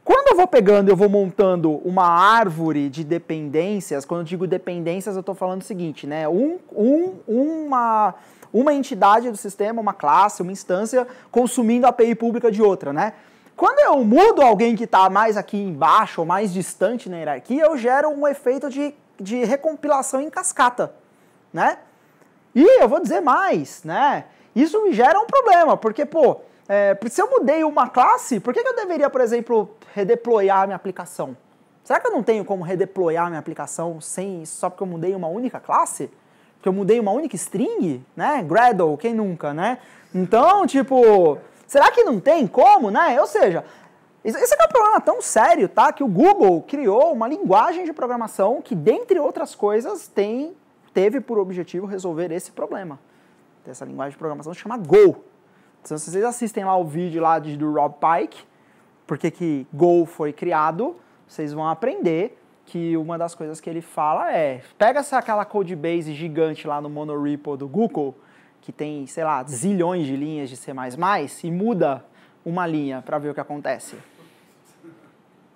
quando eu vou pegando, eu vou montando uma árvore de dependências, quando eu digo dependências, eu estou falando o seguinte, né? Um, um, uma, uma entidade do sistema, uma classe, uma instância, consumindo a API pública de outra, né? Quando eu mudo alguém que está mais aqui embaixo ou mais distante na hierarquia, eu gero um efeito de, de recompilação em cascata, né? E eu vou dizer mais, né? Isso me gera um problema, porque, pô, é, se eu mudei uma classe, por que, que eu deveria, por exemplo, redeployar minha aplicação. Será que eu não tenho como redeployar minha aplicação sem só porque eu mudei uma única classe? Porque eu mudei uma única string, né? Gradle, quem nunca, né? Então, tipo, será que não tem como, né? Ou seja, esse é, é um problema tão sério, tá? Que o Google criou uma linguagem de programação que, dentre outras coisas, tem, teve por objetivo resolver esse problema. Essa linguagem de programação se chama Go. Então, se vocês assistem lá o vídeo lá de, do Rob Pike, porque que, Go foi criado, vocês vão aprender que uma das coisas que ele fala é: pega essa aquela code base gigante lá no monorepo do Google, que tem, sei lá, zilhões de linhas de C++, e muda uma linha para ver o que acontece.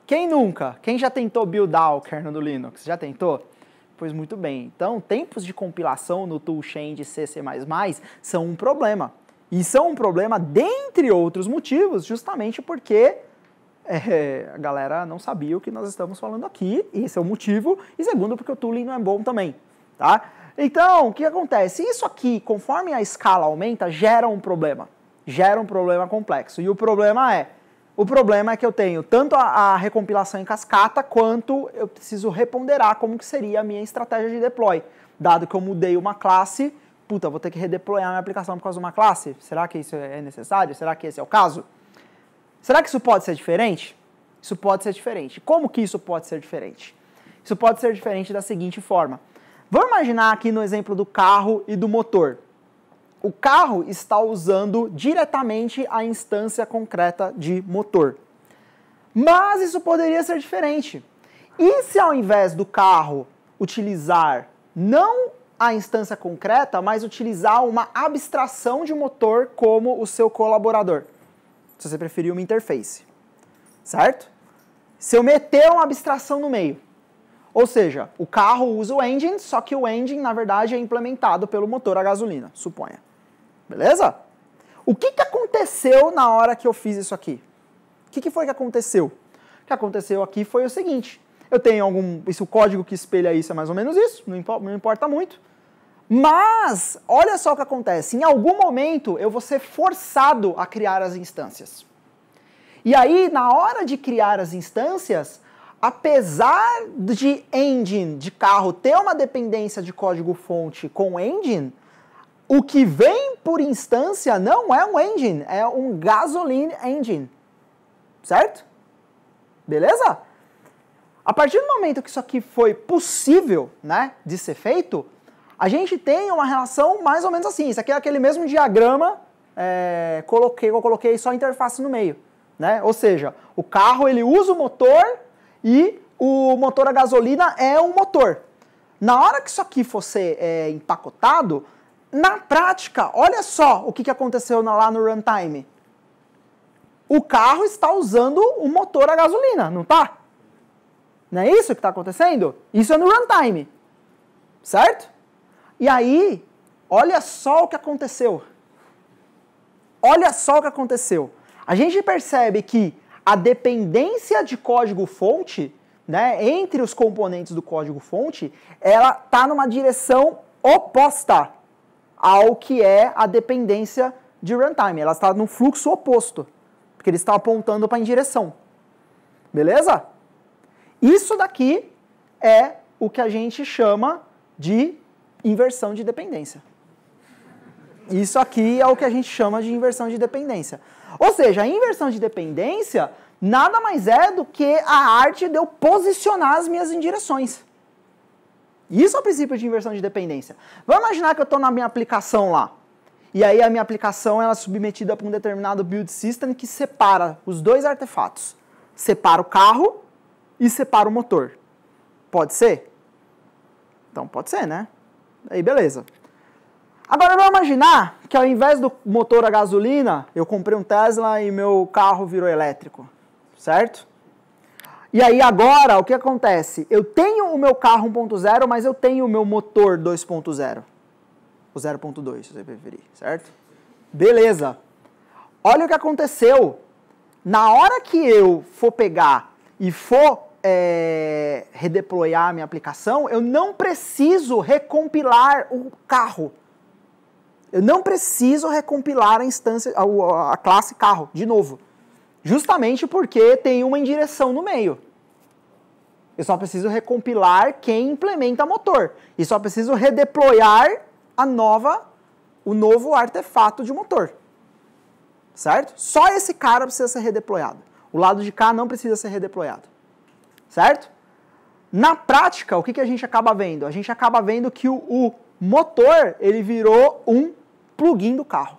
Quem nunca? Quem já tentou buildar o kernel do Linux? Já tentou? Pois muito bem. Então, tempos de compilação no toolchain de C++ são um problema. E são um problema, dentre outros motivos, justamente porque é, a galera não sabia o que nós estamos falando aqui, e esse é o motivo, e segundo, porque o tooling não é bom também, tá? Então, o que acontece? Isso aqui, conforme a escala aumenta, gera um problema, gera um problema complexo. E o problema é, o problema é que eu tenho tanto a, a recompilação em cascata, quanto eu preciso reponderar como que seria a minha estratégia de deploy, dado que eu mudei uma classe, puta, vou ter que redeployar minha aplicação por causa de uma classe? Será que isso é necessário? Será que esse é o caso? Será que isso pode ser diferente? Isso pode ser diferente. Como que isso pode ser diferente? Isso pode ser diferente da seguinte forma. Vamos imaginar aqui no exemplo do carro e do motor. O carro está usando diretamente a instância concreta de motor. Mas isso poderia ser diferente. E se ao invés do carro utilizar não a instância concreta, mas utilizar uma abstração de motor como o seu colaborador? se você preferir uma interface. Certo? Se eu meter uma abstração no meio, ou seja, o carro usa o engine, só que o engine, na verdade, é implementado pelo motor a gasolina, suponha. Beleza? O que, que aconteceu na hora que eu fiz isso aqui? O que, que foi que aconteceu? O que aconteceu aqui foi o seguinte. Eu tenho algum. Isso, o código que espelha isso é mais ou menos isso, não importa muito. Mas, olha só o que acontece: em algum momento eu vou ser forçado a criar as instâncias. E aí, na hora de criar as instâncias, apesar de engine de carro ter uma dependência de código-fonte com engine, o que vem por instância não é um engine, é um gasoline engine. Certo? Beleza? A partir do momento que isso aqui foi possível né, de ser feito, a gente tem uma relação mais ou menos assim. Isso aqui é aquele mesmo diagrama é, coloquei, eu coloquei só a interface no meio. Né? Ou seja, o carro ele usa o motor e o motor a gasolina é um motor. Na hora que isso aqui fosse é, empacotado, na prática, olha só o que, que aconteceu lá no runtime. O carro está usando o motor a gasolina, não tá? Não é isso que está acontecendo? Isso é no runtime, certo? E aí, olha só o que aconteceu. Olha só o que aconteceu. A gente percebe que a dependência de código-fonte, né, entre os componentes do código-fonte, ela está numa direção oposta ao que é a dependência de runtime. Ela está no fluxo oposto, porque ele está apontando para a indireção. Beleza? Isso daqui é o que a gente chama de inversão de dependência. Isso aqui é o que a gente chama de inversão de dependência. Ou seja, a inversão de dependência nada mais é do que a arte de eu posicionar as minhas indireções. Isso é o princípio de inversão de dependência. Vamos imaginar que eu estou na minha aplicação lá. E aí a minha aplicação ela é submetida para um determinado build system que separa os dois artefatos. Separa o carro e separa o motor. Pode ser? Então pode ser, né? Aí beleza. Agora vamos imaginar que ao invés do motor a gasolina, eu comprei um Tesla e meu carro virou elétrico, certo? E aí agora o que acontece? Eu tenho o meu carro 1.0, mas eu tenho o meu motor 2.0. O 0.2, se você preferir, certo? Beleza. Olha o que aconteceu. Na hora que eu for pegar e for é, redeployar a minha aplicação, eu não preciso recompilar o carro. Eu não preciso recompilar a instância, a, a classe carro, de novo. Justamente porque tem uma indireção no meio. Eu só preciso recompilar quem implementa motor. E só preciso redeployar a nova, o novo artefato de motor. Certo? Só esse cara precisa ser redeployado. O lado de cá não precisa ser redeployado certo? Na prática, o que, que a gente acaba vendo? A gente acaba vendo que o, o motor ele virou um plugin do carro.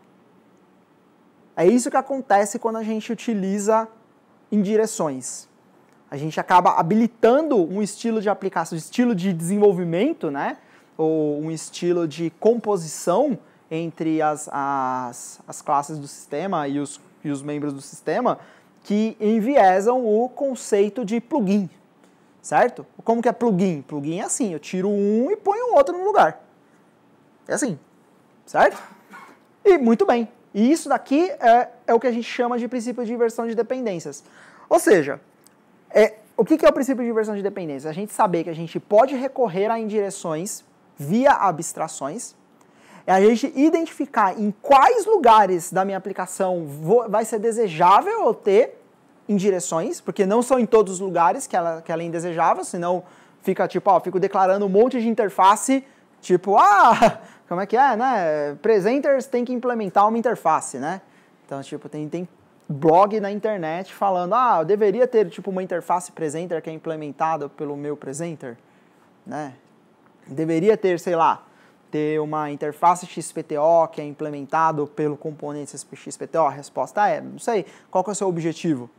É isso que acontece quando a gente utiliza em direções. A gente acaba habilitando um estilo de aplicação, um estilo de desenvolvimento, né? Ou um estilo de composição entre as, as, as classes do sistema e os, e os membros do sistema que enviesam o conceito de plugin certo? Como que é plugin? Plugin é assim, eu tiro um e ponho o outro no lugar. É assim, certo? E muito bem. E isso daqui é, é o que a gente chama de princípio de inversão de dependências. Ou seja, é, o que, que é o princípio de inversão de dependências? A gente saber que a gente pode recorrer a indireções via abstrações, é a gente identificar em quais lugares da minha aplicação vou, vai ser desejável eu ter em direções, porque não são em todos os lugares que ela, que ela indesejava, senão fica tipo, ó, fico declarando um monte de interface, tipo, ah, [laughs] como é que é, né? Presenters tem que implementar uma interface, né? Então, tipo, tem, tem blog na internet falando, ah, eu deveria ter, tipo, uma interface presenter que é implementada pelo meu presenter, né? Deveria ter, sei lá, ter uma interface XPTO que é implementado pelo componente XPTO? A resposta é, não sei. Qual que é o seu objetivo?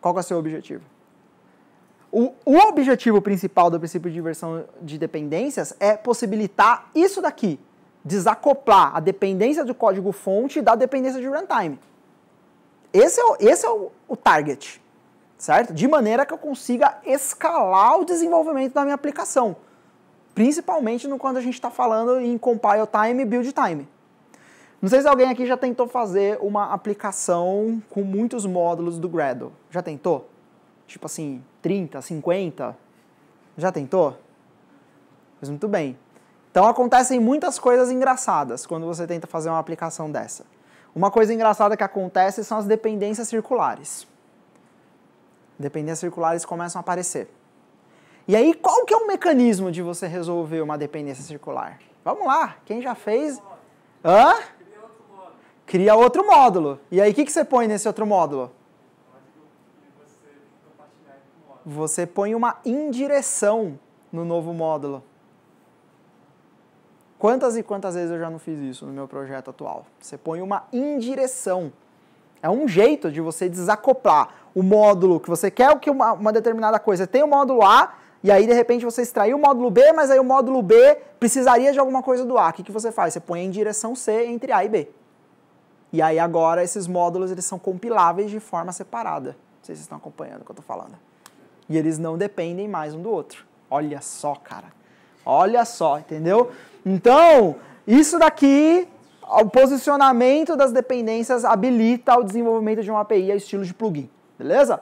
Qual é o seu objetivo? O, o, objetivo principal do princípio de inversão de dependências é possibilitar isso daqui, desacoplar a dependência do código-fonte da dependência de runtime. Esse é, o, esse é o, o target, certo? De maneira que eu consiga escalar o desenvolvimento da minha aplicação, principalmente no quando a gente está falando em compile time e build time. Não sei se alguém aqui já tentou fazer uma aplicação com muitos módulos do Gradle. Já tentou? Tipo assim, 30, 50? Já tentou? Pois muito bem. Então acontecem muitas coisas engraçadas quando você tenta fazer uma aplicação dessa. Uma coisa engraçada que acontece são as dependências circulares. Dependências circulares começam a aparecer. E aí, qual que é o mecanismo de você resolver uma dependência circular? Vamos lá, quem já fez? Hã? Cria outro módulo. E aí, o que, que você põe nesse outro módulo? Você põe uma indireção no novo módulo. Quantas e quantas vezes eu já não fiz isso no meu projeto atual? Você põe uma indireção. É um jeito de você desacoplar o módulo que você quer que uma, uma determinada coisa. Tem o módulo A, e aí de repente você extraiu o módulo B, mas aí o módulo B precisaria de alguma coisa do A. O que, que você faz? Você põe a indireção C entre A e B. E aí agora esses módulos eles são compiláveis de forma separada. Não sei se vocês estão acompanhando o que eu estou falando. E eles não dependem mais um do outro. Olha só, cara. Olha só, entendeu? Então, isso daqui, o posicionamento das dependências habilita o desenvolvimento de uma API a estilo de plugin, beleza?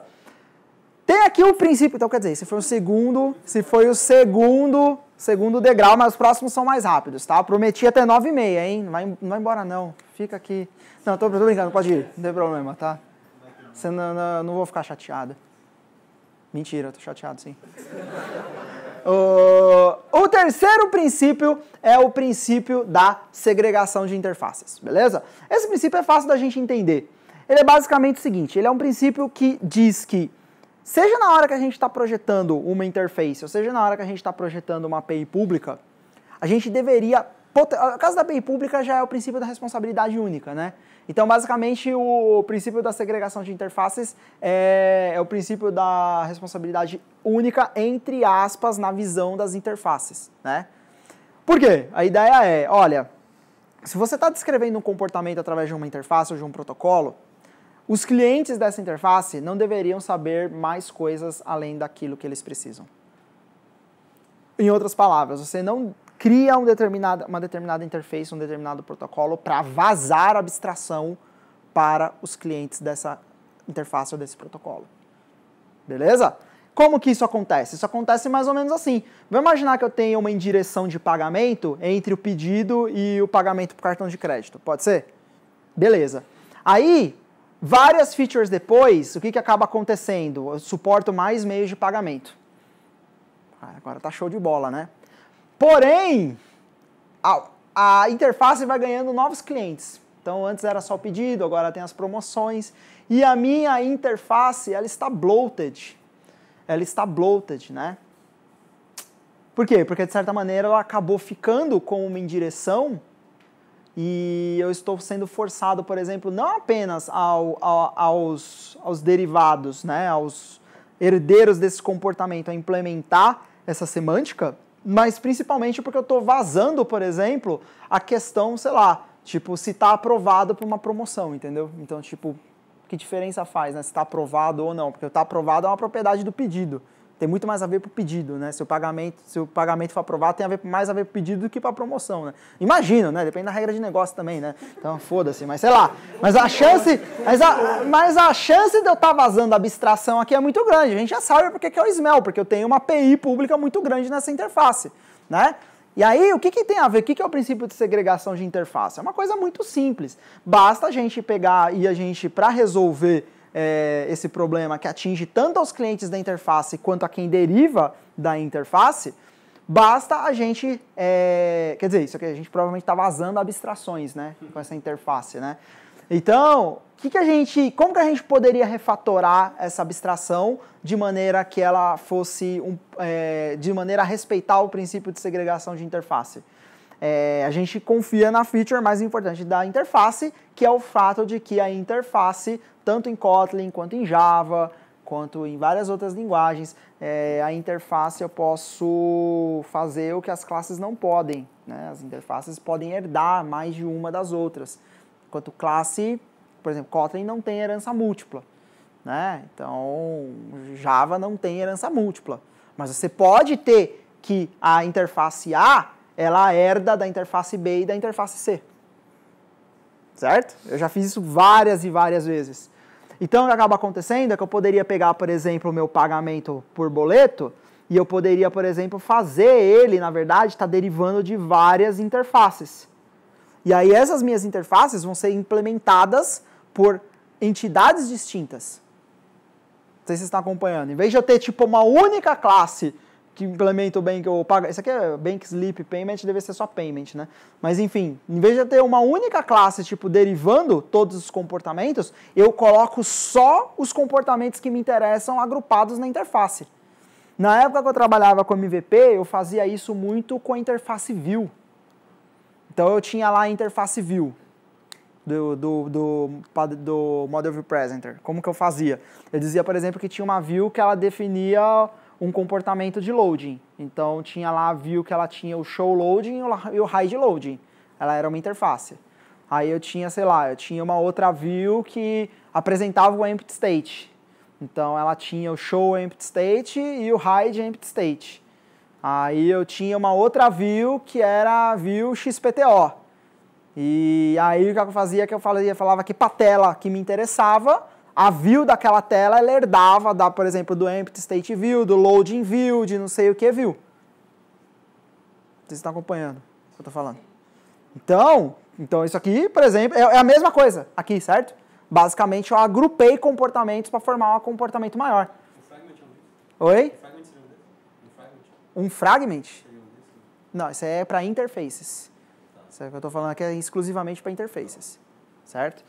Tem aqui o princípio, então quer dizer, se foi o segundo, se foi o segundo, segundo degrau, mas os próximos são mais rápidos, tá? prometi até 9 e meia, hein? Não vai, não vai embora não fica aqui. Não, tô, tô brincando, pode ir, não tem problema, tá? Você não, não, não vou ficar chateado. Mentira, tô chateado sim. [laughs] o, o terceiro princípio é o princípio da segregação de interfaces, beleza? Esse princípio é fácil da gente entender. Ele é basicamente o seguinte: ele é um princípio que diz que seja na hora que a gente está projetando uma interface, ou seja na hora que a gente está projetando uma API pública, a gente deveria a casa da bem pública já é o princípio da responsabilidade única, né? Então, basicamente, o princípio da segregação de interfaces é, é o princípio da responsabilidade única, entre aspas, na visão das interfaces, né? Por quê? A ideia é, olha, se você está descrevendo um comportamento através de uma interface ou de um protocolo, os clientes dessa interface não deveriam saber mais coisas além daquilo que eles precisam. Em outras palavras, você não cria um determinado, uma determinada interface, um determinado protocolo para vazar a abstração para os clientes dessa interface ou desse protocolo. Beleza? Como que isso acontece? Isso acontece mais ou menos assim. Vou imaginar que eu tenho uma indireção de pagamento entre o pedido e o pagamento por cartão de crédito. Pode ser? Beleza. Aí, várias features depois, o que, que acaba acontecendo? Eu suporto mais meios de pagamento. Ah, agora tá show de bola, né? Porém, a, a interface vai ganhando novos clientes. Então antes era só o pedido, agora tem as promoções. E a minha interface, ela está bloated. Ela está bloated, né? Por quê? Porque de certa maneira ela acabou ficando com uma indireção e eu estou sendo forçado, por exemplo, não apenas ao, ao, aos, aos derivados, né, aos herdeiros desse comportamento a implementar essa semântica, mas principalmente porque eu estou vazando, por exemplo, a questão, sei lá, tipo, se está aprovado para uma promoção, entendeu? Então, tipo, que diferença faz, né? Se está aprovado ou não, porque está aprovado é uma propriedade do pedido tem muito mais a ver para o pedido, né? Se o pagamento, se o pagamento for aprovado, tem a ver, mais a ver para o pedido do que para a promoção, né? Imagino, né? Depende da regra de negócio também, né? Então foda-se, mas sei lá. Mas a chance, mas a, mas a chance de eu estar tá vazando a abstração aqui é muito grande. A gente já sabe porque que é o Smell, porque eu tenho uma API pública muito grande nessa interface, né? E aí, o que, que tem a ver? O que, que é o princípio de segregação de interface? É uma coisa muito simples. Basta a gente pegar e a gente, para resolver é, esse problema que atinge tanto aos clientes da interface quanto a quem deriva da interface, basta a gente. É, quer dizer, isso aqui a gente provavelmente está vazando abstrações né, com essa interface. Né? Então, que que a gente, como que a gente poderia refatorar essa abstração de maneira que ela fosse um, é, de maneira a respeitar o princípio de segregação de interface? É, a gente confia na feature mais importante da interface, que é o fato de que a interface, tanto em Kotlin quanto em Java, quanto em várias outras linguagens, é, a interface eu posso fazer o que as classes não podem. Né? As interfaces podem herdar mais de uma das outras. Enquanto classe, por exemplo, Kotlin não tem herança múltipla. Né? Então, Java não tem herança múltipla. Mas você pode ter que a interface A ela herda da interface B e da interface C. Certo? Eu já fiz isso várias e várias vezes. Então, o que acaba acontecendo é que eu poderia pegar, por exemplo, o meu pagamento por boleto e eu poderia, por exemplo, fazer ele, na verdade, está derivando de várias interfaces. E aí essas minhas interfaces vão ser implementadas por entidades distintas. Não sei se vocês estão acompanhando. Em vez de eu ter tipo uma única classe que implementa o bank ou paga. Isso aqui é bank sleep payment, deve ser só payment, né? Mas enfim, em vez de ter uma única classe, tipo, derivando todos os comportamentos, eu coloco só os comportamentos que me interessam agrupados na interface. Na época que eu trabalhava com MVP, eu fazia isso muito com a interface view. Então eu tinha lá a interface view do, do, do, do Model View Presenter. Como que eu fazia? Eu dizia, por exemplo, que tinha uma view que ela definia um comportamento de loading. Então tinha lá a view que ela tinha o show loading e o hide loading. Ela era uma interface. Aí eu tinha, sei lá, eu tinha uma outra view que apresentava o empty state. Então ela tinha o show empty state e o hide empty state. Aí eu tinha uma outra view que era a view XPTO. E aí o que eu fazia que eu falava que para tela que me interessava, a view daquela tela ela herdava da, por exemplo, do empty state view, do loading view, de não sei o que view. Vocês estão acompanhando o que eu estou falando? Então, então isso aqui, por exemplo, é, é, a mesma coisa aqui, certo? Basicamente, eu agrupei comportamentos para formar um comportamento maior. Um fragment um Oi? Um fragment? Um fragment? Não, isso é para interfaces. Tá. Isso é que eu estou falando aqui é exclusivamente para interfaces, certo?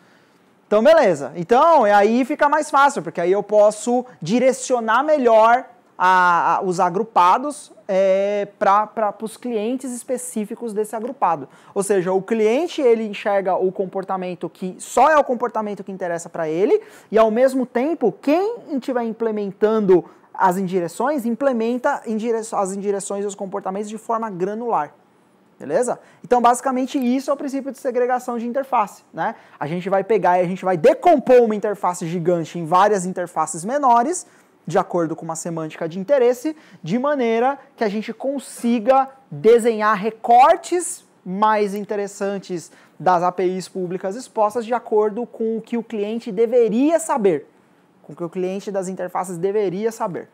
Então, beleza. Então, é aí fica mais fácil, porque aí eu posso direcionar melhor a, a, os agrupados é, para os clientes específicos desse agrupado. Ou seja, o cliente ele enxerga o comportamento que só é o comportamento que interessa para ele, e ao mesmo tempo, quem estiver implementando as indireções, implementa indire as indireções e os comportamentos de forma granular. Beleza? Então, basicamente, isso é o princípio de segregação de interface. Né? A gente vai pegar e a gente vai decompor uma interface gigante em várias interfaces menores, de acordo com uma semântica de interesse, de maneira que a gente consiga desenhar recortes mais interessantes das APIs públicas expostas de acordo com o que o cliente deveria saber, com o que o cliente das interfaces deveria saber.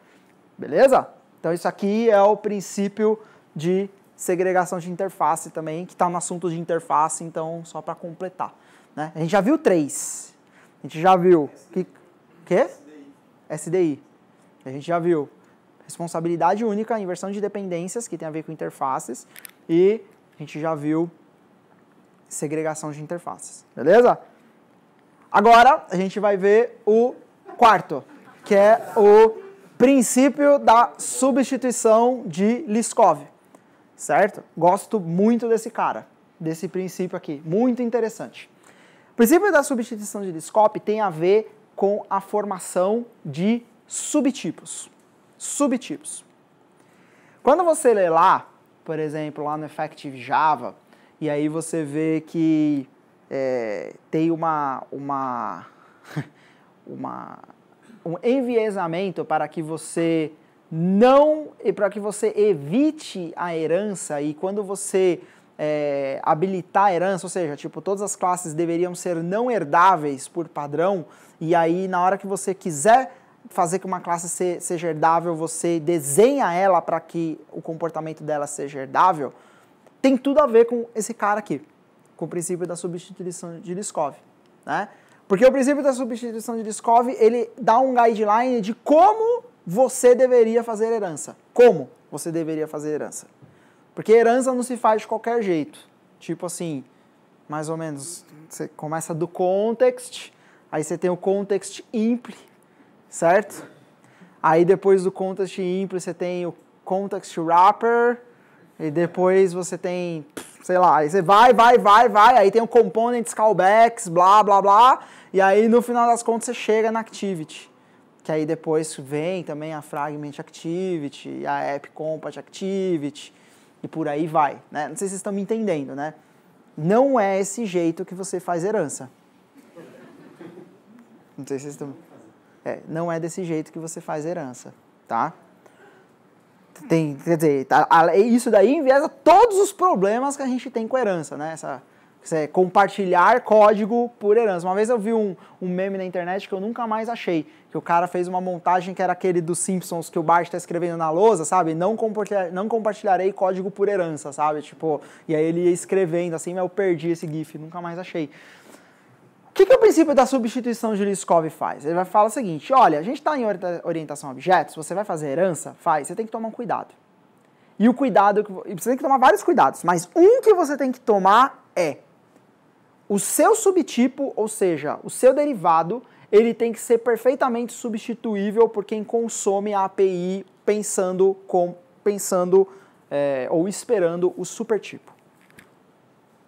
Beleza? Então, isso aqui é o princípio de segregação de interface também, que está no assunto de interface, então só para completar. Né? A gente já viu três. A gente já viu. SDI. Que, que? SDI. SDI. A gente já viu. Responsabilidade única, inversão de dependências, que tem a ver com interfaces. E a gente já viu segregação de interfaces. Beleza? Agora a gente vai ver o quarto, que é o princípio da substituição de Liskov certo? Gosto muito desse cara, desse princípio aqui, muito interessante. O princípio da substituição de Leskop tem a ver com a formação de subtipos. Subtipos. Quando você lê lá, por exemplo, lá no Effective Java, e aí você vê que é, tem uma, uma, [laughs] uma, um enviesamento para que você não e para que você evite a herança e quando você é, habilitar a herança, ou seja, tipo, todas as classes deveriam ser não herdáveis por padrão, e aí na hora que você quiser fazer que uma classe se, seja herdável, você desenha ela para que o comportamento dela seja herdável, tem tudo a ver com esse cara aqui, com o princípio da substituição de Liskov, né? Porque o princípio da substituição de Liskov, ele dá um guideline de como você deveria fazer herança. Como você deveria fazer herança? Porque herança não se faz de qualquer jeito. Tipo assim, mais ou menos, você começa do context, aí você tem o context impli, certo? Aí depois do context impli você tem o context wrapper, e depois você tem, sei lá, aí você vai, vai, vai, vai, aí tem o components callbacks, blá, blá, blá, e aí no final das contas você chega na activity que aí depois vem também a Fragment Activity, a App Compat Activity e por aí vai. Né? Não sei se vocês estão me entendendo, né? Não é esse jeito que você faz herança. Não sei se vocês estão... É, não é desse jeito que você faz herança, tá? Tem, quer dizer, tá, isso daí enviesa todos os problemas que a gente tem com herança, né? Essa é, compartilhar código por herança. Uma vez eu vi um, um, meme na internet que eu nunca mais achei, que o cara fez uma montagem que era aquele dos Simpsons que o Bart está escrevendo na lousa, sabe? Não, compartilhar, não compartilharei código por herança, sabe? Tipo, e aí ele ia escrevendo assim, mas eu perdi esse GIF, nunca mais achei. O que, que é o princípio da substituição de Liskov faz? Ele vai falar o seguinte: olha, a gente está em orientação a objetos, você vai fazer herança? Faz, você tem que tomar um cuidado. E o cuidado. Você tem que tomar vários cuidados, mas um que você tem que tomar é o seu subtipo, ou seja, o seu derivado, ele tem que ser perfeitamente substituível por quem consome a API pensando, com, pensando é, ou esperando o supertipo.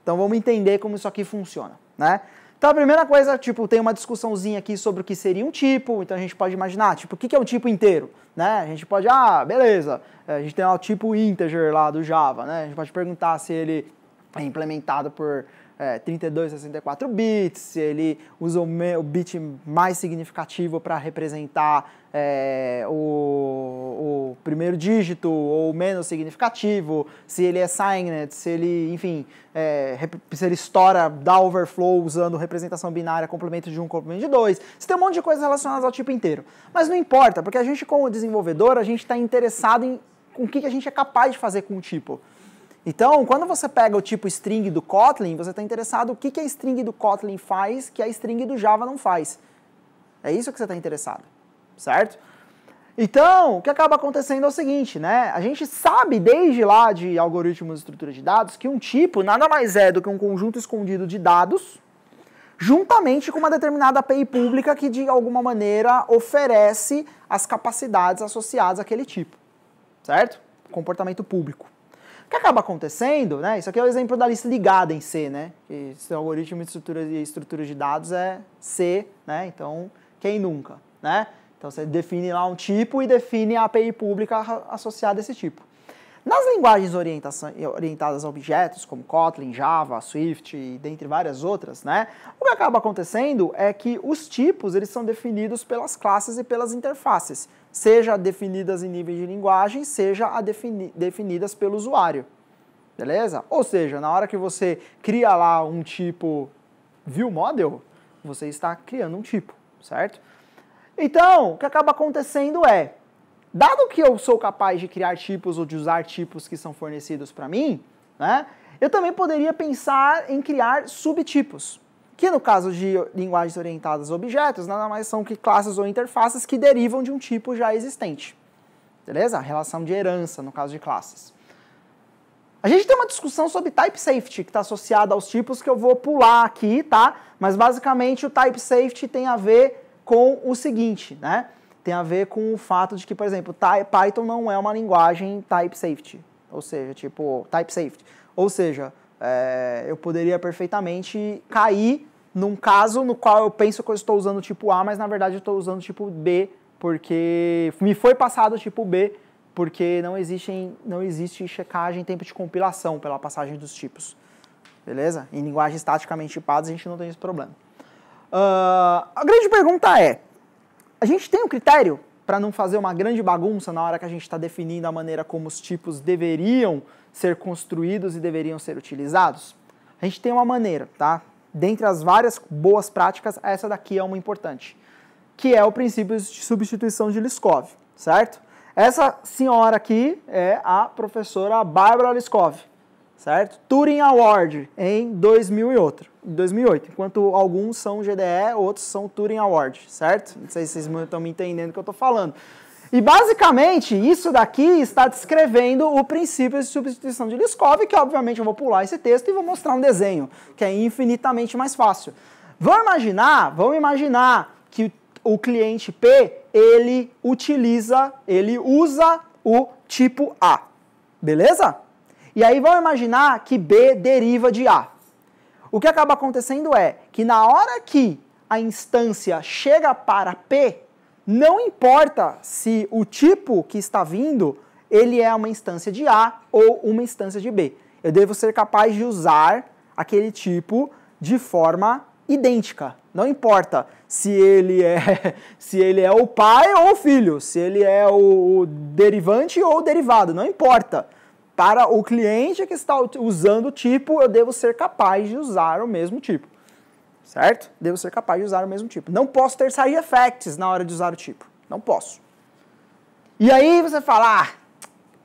Então vamos entender como isso aqui funciona, né? Então a primeira coisa, tipo, tem uma discussãozinha aqui sobre o que seria um tipo, então a gente pode imaginar, tipo, o que é um tipo inteiro, né? A gente pode, ah, beleza, é, a gente tem lá o tipo integer lá do Java, né? A gente pode perguntar se ele é implementado por é, 32, 64 bits, se ele usa o, o bit mais significativo para representar é, o, o, primeiro dígito ou menos significativo, se ele é signed, se ele, enfim, é, se ele estoura, dá overflow usando representação binária, complemento de um, complemento de dois. Você tem um monte de coisas relacionadas ao tipo inteiro. Mas não importa, porque a gente como desenvolvedor, a gente está interessado em com o que, que a gente é capaz de fazer com o tipo. Então, quando você pega o tipo string do Kotlin, você está interessado o que, que a string do Kotlin faz que a string do Java não faz. É isso que você está interessado, certo? Então, o que acaba acontecendo é o seguinte, né? A gente sabe desde lá de algoritmos e estrutura de dados que um tipo nada mais é do que um conjunto escondido de dados juntamente com uma determinada API pública que de alguma maneira oferece as capacidades associadas àquele tipo, certo? Comportamento público. O que acaba acontecendo, né? Isso aqui é o exemplo da lista ligada em C, né? Que seu algoritmo de estrutura, de estrutura de dados é C, né? Então, quem nunca, né? Então você define lá um tipo e define a API pública associada a esse tipo. Nas linguagens orientadas a objetos, como Kotlin, Java, Swift e dentre várias outras, né, o que acaba acontecendo é que os tipos eles são definidos pelas classes e pelas interfaces seja definidas em níveis de linguagem, seja a defini definidas pelo usuário. Beleza? Ou seja, na hora que você cria lá um tipo ViewModel, você está criando um tipo, certo? Então, o que acaba acontecendo é, dado que eu sou capaz de criar tipos ou de usar tipos que são fornecidos para mim, né, eu também poderia pensar em criar subtipos que no caso de linguagens orientadas a objetos, nada mais são que classes ou interfaces que derivam de um tipo já existente. Beleza? A relação de herança, no caso de classes. A gente tem uma discussão sobre type safety, que está associada aos tipos, que eu vou pular aqui, tá? Mas basicamente o type safety tem a ver com o seguinte, né? Tem a ver com o fato de que, por exemplo, Python não é uma linguagem type safety, ou seja, tipo, type safety. Ou seja, é, eu poderia perfeitamente cair num caso no qual eu penso que eu estou usando tipo A, mas na verdade eu estou usando tipo B, porque me foi passado tipo B, porque não, existem, não existe checagem em tempo de compilação pela passagem dos tipos. Beleza? Em linguagens estaticamente tipadas a gente não tem esse problema. Uh, a grande pergunta é, a gente tem um critério para não fazer uma grande bagunça na hora que a gente está definindo a maneira como os tipos deveriam ser construídos e deveriam ser utilizados? A gente tem uma maneira, tá? Dentre as várias boas práticas, essa daqui é uma importante, que é o princípio de substituição de Liskov, certo? Essa senhora aqui é a professora Bárbara Liskov, certo? Turing Award em 2008, 2008, enquanto alguns são GDE, outros são Turing Award, certo? Não sei se vocês estão me entendendo o que eu estou falando. E basicamente, isso daqui está descrevendo o princípio de substituição de Liskov, que obviamente eu vou pular esse texto e vou mostrar um desenho, que é infinitamente mais fácil. Vamos imaginar, vamos imaginar que o cliente P, ele utiliza, ele usa o tipo A. Beleza? E aí vamos imaginar que B deriva de A. O que acaba acontecendo é que na hora que a instância chega para P, não importa se o tipo que está vindo, ele é uma instância de A ou uma instância de B. Eu devo ser capaz de usar aquele tipo de forma idêntica. Não importa se ele é [laughs] se ele é o pai ou o filho, se ele é o derivante ou o derivado, não importa. Para o cliente que está usando o tipo, eu devo ser capaz de usar o mesmo tipo certo? Devo ser capaz de usar o mesmo tipo. Não posso ter side effects na hora de usar o tipo. Não posso. E aí você fala,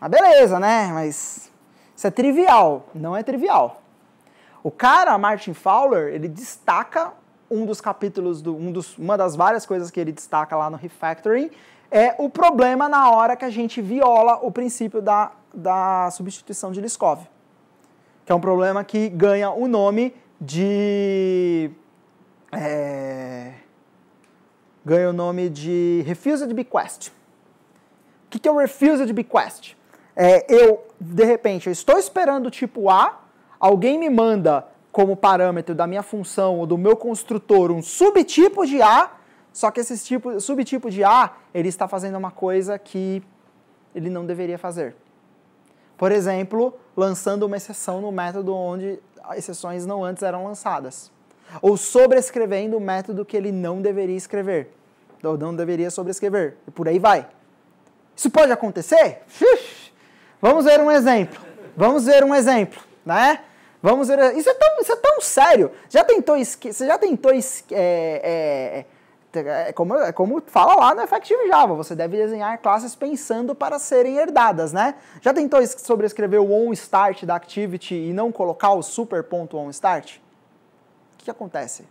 ah, beleza, né? Mas isso é trivial. Não é trivial. O cara, Martin Fowler, ele destaca um dos capítulos, do, um dos, uma das várias coisas que ele destaca lá no Refactoring, é o problema na hora que a gente viola o princípio da, da substituição de Liskov. Que é um problema que ganha o nome de é, ganha o nome de Refused Bequest. O que, que é o Refused Bequest? É, eu, de repente, eu estou esperando o tipo A, alguém me manda como parâmetro da minha função ou do meu construtor um subtipo de A, só que esse tipo, subtipo de A, ele está fazendo uma coisa que ele não deveria fazer. Por exemplo, lançando uma exceção no método onde exceções não antes eram lançadas ou sobrescrevendo o método que ele não deveria escrever, ou não deveria sobrescrever, e por aí vai. Isso pode acontecer? Vamos ver um exemplo. Vamos ver um exemplo, né? Vamos ver. Isso é tão, isso é tão sério. Já tentou esque... Você já tentou esque... É, é, é, é, como, é como fala lá no Effective Java, você deve desenhar classes pensando para serem herdadas, né? Já tentou sobrescrever o onStart da Activity e não colocar o super ponto onStart? que, que acontece?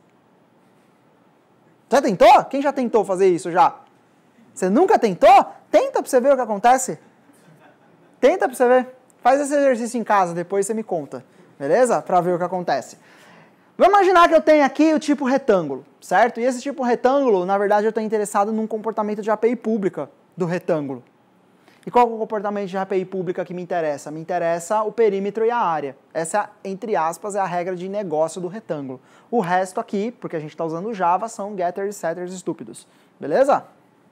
Já tentou? Quem já tentou fazer isso já? Você nunca tentou? Tenta para você ver o que acontece. Tenta para você ver. Faz esse exercício em casa, depois você me conta. Beleza? Para ver o que acontece. Vamos imaginar que eu tenho aqui o tipo retângulo, certo? E esse tipo retângulo, na verdade, eu estou interessado num comportamento de API pública do retângulo. E qual é o comportamento de API pública que me interessa? Me interessa o perímetro e a área. Essa, é, entre aspas, é a regra de negócio do retângulo. O resto aqui, porque a gente está usando Java, são getters e setters estúpidos. Beleza?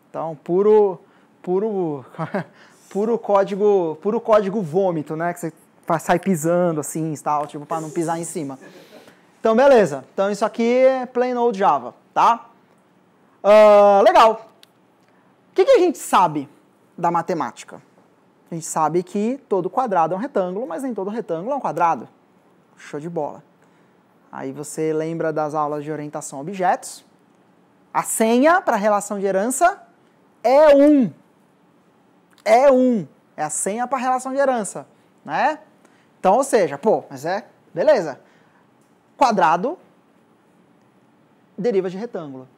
Então, puro, puro, [laughs] puro código, puro código vômito, né? Que você sai pisando assim, tal, tipo, para não pisar em cima. Então, beleza. Então, isso aqui é plain old Java, tá? Uh, legal. O que, que a gente sabe? da matemática. A gente sabe que todo quadrado é um retângulo, mas nem todo retângulo é um quadrado. Show de bola. Aí você lembra das aulas de orientação a objetos. A senha para a relação de herança é 1. Um. É 1. Um. É a senha para a relação de herança, né? Então, ou seja, pô, mas é, beleza. Quadrado deriva de retângulo.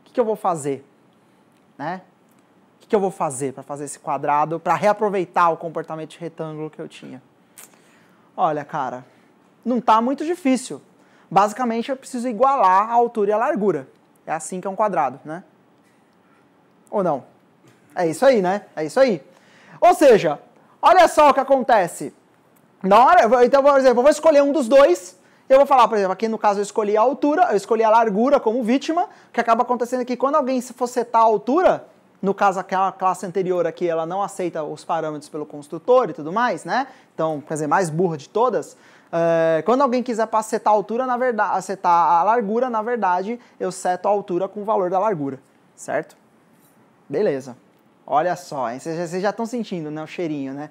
O que, que eu vou fazer? Né? que eu vou fazer para fazer esse quadrado, para reaproveitar o comportamento de retângulo que eu tinha? Olha, cara, não está muito difícil. Basicamente, eu preciso igualar a altura e a largura. É assim que é um quadrado, né? Ou não? É isso aí, né? É isso aí. Ou seja, olha só o que acontece. Na hora, então, por exemplo, eu vou escolher um dos dois. Eu vou falar, por exemplo, aqui no caso eu escolhi a altura, eu escolhi a largura como vítima. O que acaba acontecendo é que quando alguém se for setar a altura, no caso, aquela classe anterior aqui, ela não aceita os parâmetros pelo construtor e tudo mais, né? Então, quer dizer, mais burra de todas. É, quando alguém quiser para setar a altura, na verdade, setar a largura, na verdade, eu seto a altura com o valor da largura, certo? Beleza. Olha só, vocês já estão sentindo, né, o cheirinho, né?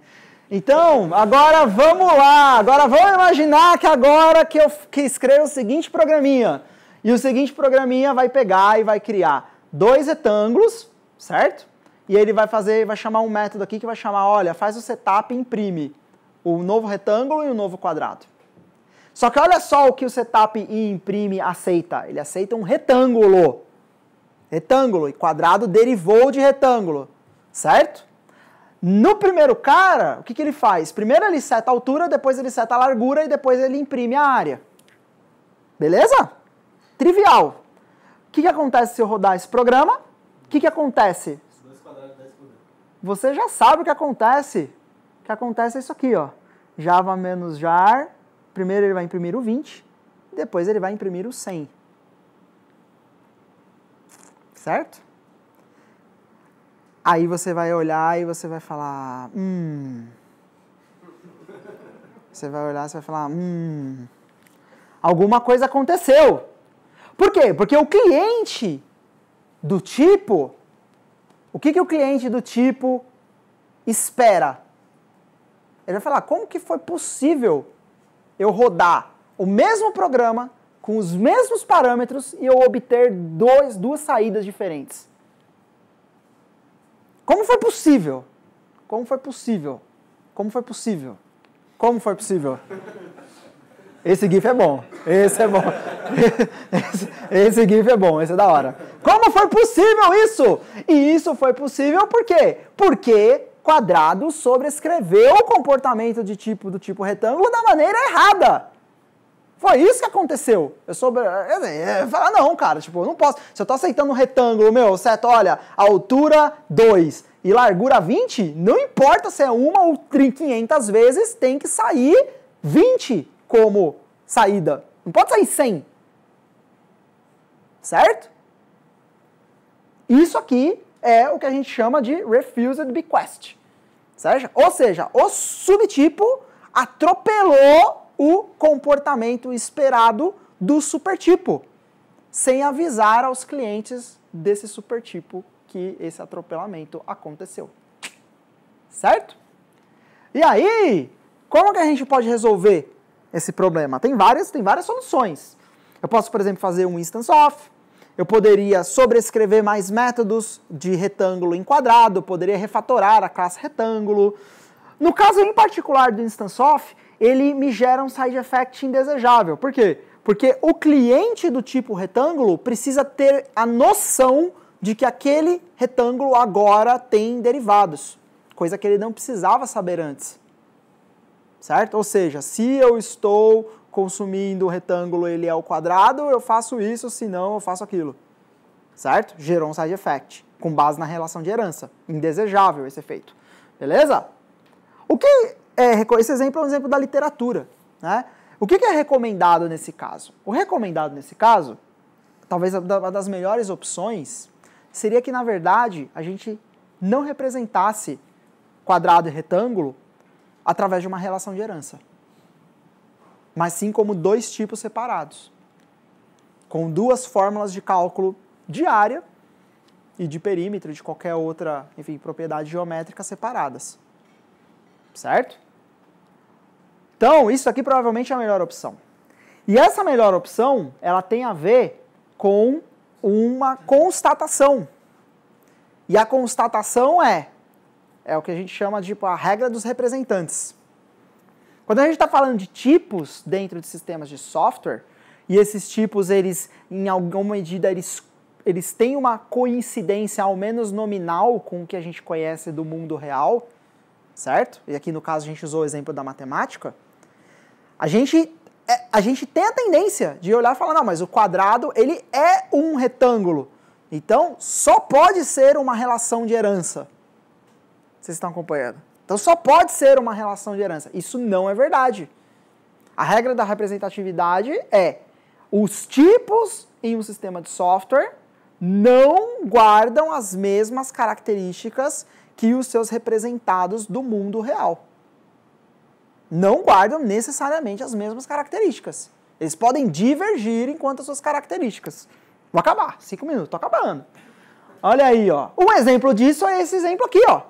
Então, agora vamos lá. Agora vamos imaginar que agora que eu que escrevo o seguinte programinha. E o seguinte programinha vai pegar e vai criar dois retângulos, certo? E aí ele vai fazer, vai chamar um método aqui que vai chamar, olha, faz o setup e imprime o novo retângulo e o novo quadrado. Só que olha só o que o setup e imprime aceita. Ele aceita um retângulo. Retângulo e quadrado derivou de retângulo, certo? No primeiro cara, o que, que ele faz? Primeiro ele seta a altura, depois ele seta a largura e depois ele imprime a área. Beleza? Trivial. O que, que acontece se eu rodar esse programa? O que, que acontece? Você já sabe o que acontece. O que acontece é isso aqui, ó. Java menos jar. Primeiro ele vai imprimir o 20, depois ele vai imprimir o 100. Certo? Aí você vai olhar e você vai falar, hum. Você vai olhar e você vai falar, hum. Alguma coisa aconteceu. Por quê? Porque o cliente do tipo, o que, que o cliente do tipo espera? Ele vai falar: como que foi possível eu rodar o mesmo programa com os mesmos parâmetros e eu obter dois, duas saídas diferentes? Como foi possível? Como foi possível? Como foi possível? Como foi possível? Esse GIF é bom. Esse é bom. Esse, [laughs] esse GIF é bom, esse é da hora. Como foi possível isso? E isso foi possível por quê? Porque quadrado sobrescreveu o comportamento de tipo do tipo retângulo da maneira errada. Foi isso que aconteceu. Eu sobre. Ah, não, cara, tipo, eu não posso. Se eu tô aceitando um retângulo, meu, certo? Olha, altura 2 e largura 20, não importa se é uma ou 500 vezes, tem que sair 20 como saída. Não pode sair sem. Certo? Isso aqui é o que a gente chama de refused bequest. Certo? Ou seja, o subtipo atropelou o comportamento esperado do supertipo, sem avisar aos clientes desse supertipo que esse atropelamento aconteceu. Certo? E aí, como que a gente pode resolver esse problema? Tem várias, tem várias soluções. Eu posso, por exemplo, fazer um instance of, eu poderia sobrescrever mais métodos de retângulo em quadrado, poderia refatorar a classe retângulo. No caso em particular do instance of, ele me gera um side effect indesejável. Por quê? Porque o cliente do tipo retângulo precisa ter a noção de que aquele retângulo agora tem derivados, coisa que ele não precisava saber antes certo? Ou seja, se eu estou consumindo o retângulo, ele é o quadrado, eu faço isso, se não, eu faço aquilo, certo? Gerou um side effect, com base na relação de herança. Indesejável esse efeito, beleza? O que é, esse exemplo é um exemplo da literatura, né? O que é recomendado nesse caso? O recomendado nesse caso, talvez uma das melhores opções, seria que, na verdade, a gente não representasse quadrado e retângulo através de uma relação de herança, mas sim como dois tipos separados, com duas fórmulas de cálculo de área e de perímetro, de qualquer outra, enfim, propriedade geométrica separadas. Certo? Então, isso aqui provavelmente é a melhor opção. E essa melhor opção, ela tem a ver com uma constatação. E a constatação é é o que a gente chama de tipo, a regra dos representantes. Quando a gente está falando de tipos dentro de sistemas de software, e esses tipos, eles, em alguma medida, eles, eles têm uma coincidência, ao menos nominal, com o que a gente conhece do mundo real, certo? E aqui no caso a gente usou o exemplo da matemática. A gente, é, a gente tem a tendência de olhar e falar, não, mas o quadrado ele é um retângulo. Então só pode ser uma relação de herança. Vocês estão acompanhando? Então só pode ser uma relação de herança. Isso não é verdade. A regra da representatividade é os tipos em um sistema de software não guardam as mesmas características que os seus representados do mundo real. Não guardam necessariamente as mesmas características. Eles podem divergir enquanto as suas características. Vou acabar, cinco minutos, tô acabando. Olha aí, ó. Um exemplo disso é esse exemplo aqui, ó.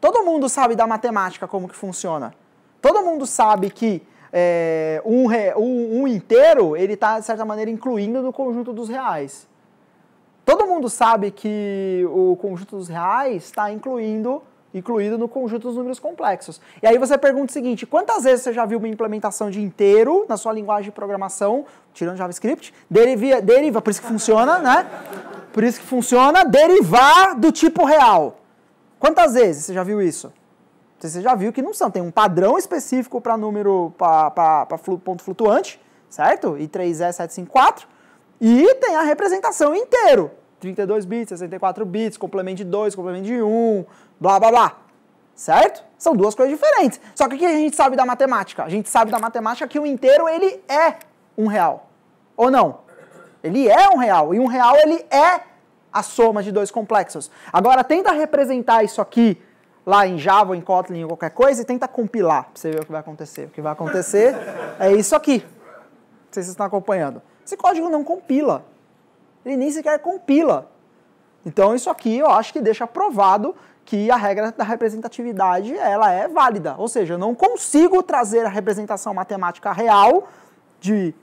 Todo mundo sabe da matemática como que funciona. Todo mundo sabe que é, um, um, um, inteiro ele está, de certa maneira, incluindo no conjunto dos reais. Todo mundo sabe que o conjunto dos reais está incluindo incluído no conjunto dos números complexos. E aí você pergunta o seguinte, quantas vezes você já viu uma implementação de inteiro na sua linguagem de programação, tirando JavaScript, deriva, deriva por isso que funciona, né? Por isso que funciona, derivar do tipo real. Quantas vezes você já viu isso? Você já viu que não são. Tem um padrão específico para número, para ponto flutuante, certo? I3E754. E tem a representação inteiro. 32 bits, 64 bits, complemento de 2, complemento de 1, blá blá blá. Certo? São duas coisas diferentes. Só que o que a gente sabe da matemática? A gente sabe da matemática que o inteiro ele é um real. Ou não? Ele é um real. E um real ele é a soma de dois complexos. Agora tenta representar isso aqui lá em Java, em Kotlin, ou qualquer coisa e tenta compilar para você ver o que vai acontecer. O que vai acontecer [laughs] é isso aqui. Não sei se vocês estão acompanhando. Esse código não compila. Ele nem sequer compila. Então isso aqui eu acho que deixa provado que a regra da representatividade ela é válida. Ou seja, eu não consigo trazer a representação matemática real de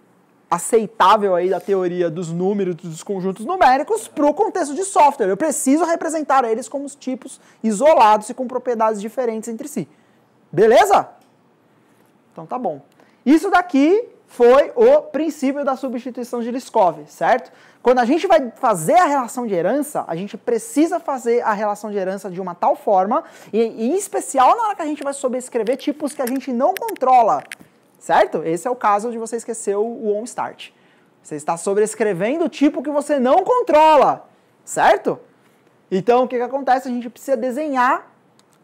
aceitável aí da teoria dos números, dos conjuntos numéricos, para o contexto de software. Eu preciso representar eles como tipos isolados e com propriedades diferentes entre si. Beleza? Então tá bom. Isso daqui foi o princípio da substituição de Liskov, certo? Quando a gente vai fazer a relação de herança, a gente precisa fazer a relação de herança de uma tal forma, e em especial na hora que a gente vai sobrescrever tipos que a gente não controla, certo? Esse é o caso de você esquecer o onStart. Você está sobrescrevendo o tipo que você não controla, certo? Então, o que, que acontece? A gente precisa desenhar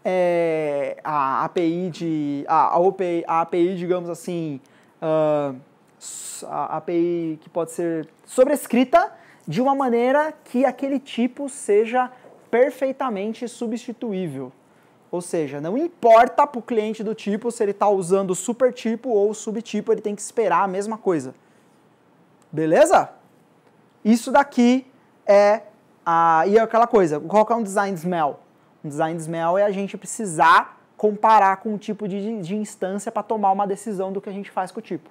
é, a API de... A, a, OPI, a API, digamos assim... Uh, a API que pode ser sobrescrita de uma maneira que aquele tipo seja perfeitamente substituível. Ou seja, não importa para o cliente do tipo se ele está usando super tipo ou subtipo, ele tem que esperar a mesma coisa. Beleza? Isso daqui é a. E é aquela coisa, qual que é um design smell? Um design smell é a gente precisar comparar com o tipo de, de instância para tomar uma decisão do que a gente faz com o tipo.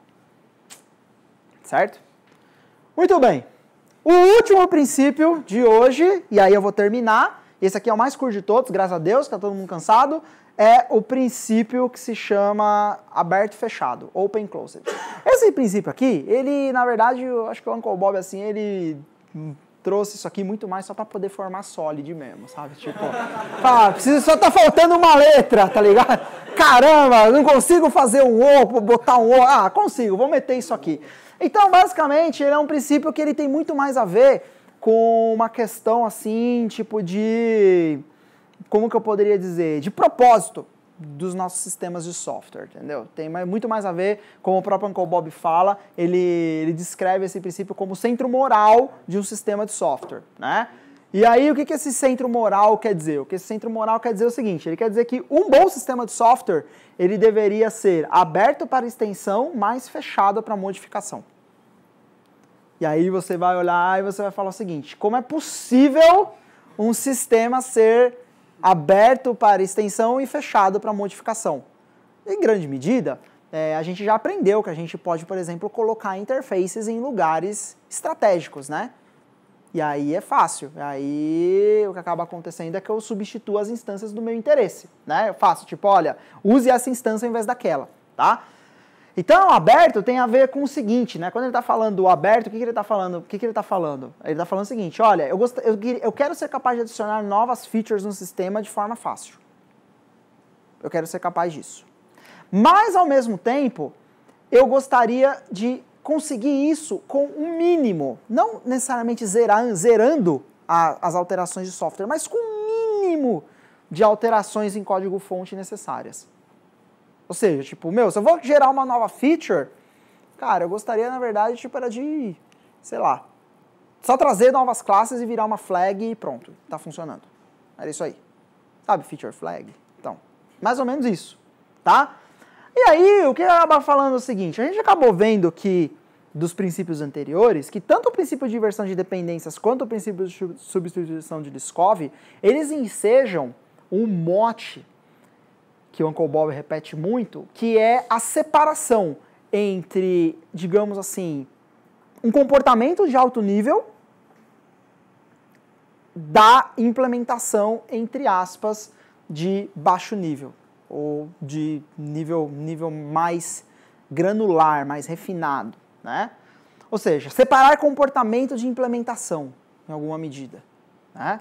Certo? Muito bem. O último princípio de hoje, e aí eu vou terminar, esse aqui é o mais curto de todos, graças a Deus, está todo mundo cansado, é o princípio que se chama aberto e fechado, open closed. Esse princípio aqui, ele, na verdade, eu acho que o Uncle Bob, assim, ele trouxe isso aqui muito mais só para poder formar sólido mesmo, sabe? Tipo, [laughs] ah, precisa, só tá faltando uma letra, tá ligado? Caramba, não consigo fazer um O, botar um O. Ah, consigo, vou meter isso aqui. Então, basicamente, ele é um princípio que ele tem muito mais a ver com uma questão assim, tipo de. Como que eu poderia dizer? De propósito dos nossos sistemas de software, entendeu? Tem muito mais a ver, como o próprio Uncle Bob fala, ele, ele descreve esse princípio como centro moral de um sistema de software, né? E aí, o que, que esse centro moral quer dizer? O que esse centro moral quer dizer é o seguinte, ele quer dizer que um bom sistema de software, ele deveria ser aberto para extensão, mas fechado para modificação. E aí você vai olhar e você vai falar o seguinte: como é possível um sistema ser aberto para extensão e fechado para modificação? Em grande medida, é, a gente já aprendeu que a gente pode, por exemplo, colocar interfaces em lugares estratégicos, né? E aí é fácil. Aí o que acaba acontecendo é que eu substituo as instâncias do meu interesse, né? Eu faço tipo, olha, use essa instância em vez daquela, tá? Então, aberto tem a ver com o seguinte, né? Quando ele está falando aberto, o que, que ele está falando? O que, que ele está falando? Ele está falando o seguinte: olha, eu, gost... eu, eu quero ser capaz de adicionar novas features no sistema de forma fácil. Eu quero ser capaz disso. Mas, ao mesmo tempo, eu gostaria de conseguir isso com um mínimo, não necessariamente zerar, zerando a, as alterações de software, mas com um mínimo de alterações em código-fonte necessárias. Ou seja, tipo, meu, se eu vou gerar uma nova feature, cara, eu gostaria, na verdade, tipo, era de, sei lá, só trazer novas classes e virar uma flag e pronto, tá funcionando. Era isso aí. Sabe, feature flag? Então, mais ou menos isso, tá? E aí, o que eu acaba falando é o seguinte, a gente acabou vendo que, dos princípios anteriores, que tanto o princípio de inversão de dependências quanto o princípio de substituição de discovery, eles ensejam um mote que o Uncle Bob repete muito, que é a separação entre, digamos assim, um comportamento de alto nível da implementação, entre aspas, de baixo nível, ou de nível, nível mais granular, mais refinado, né? Ou seja, separar comportamento de implementação, em alguma medida, né?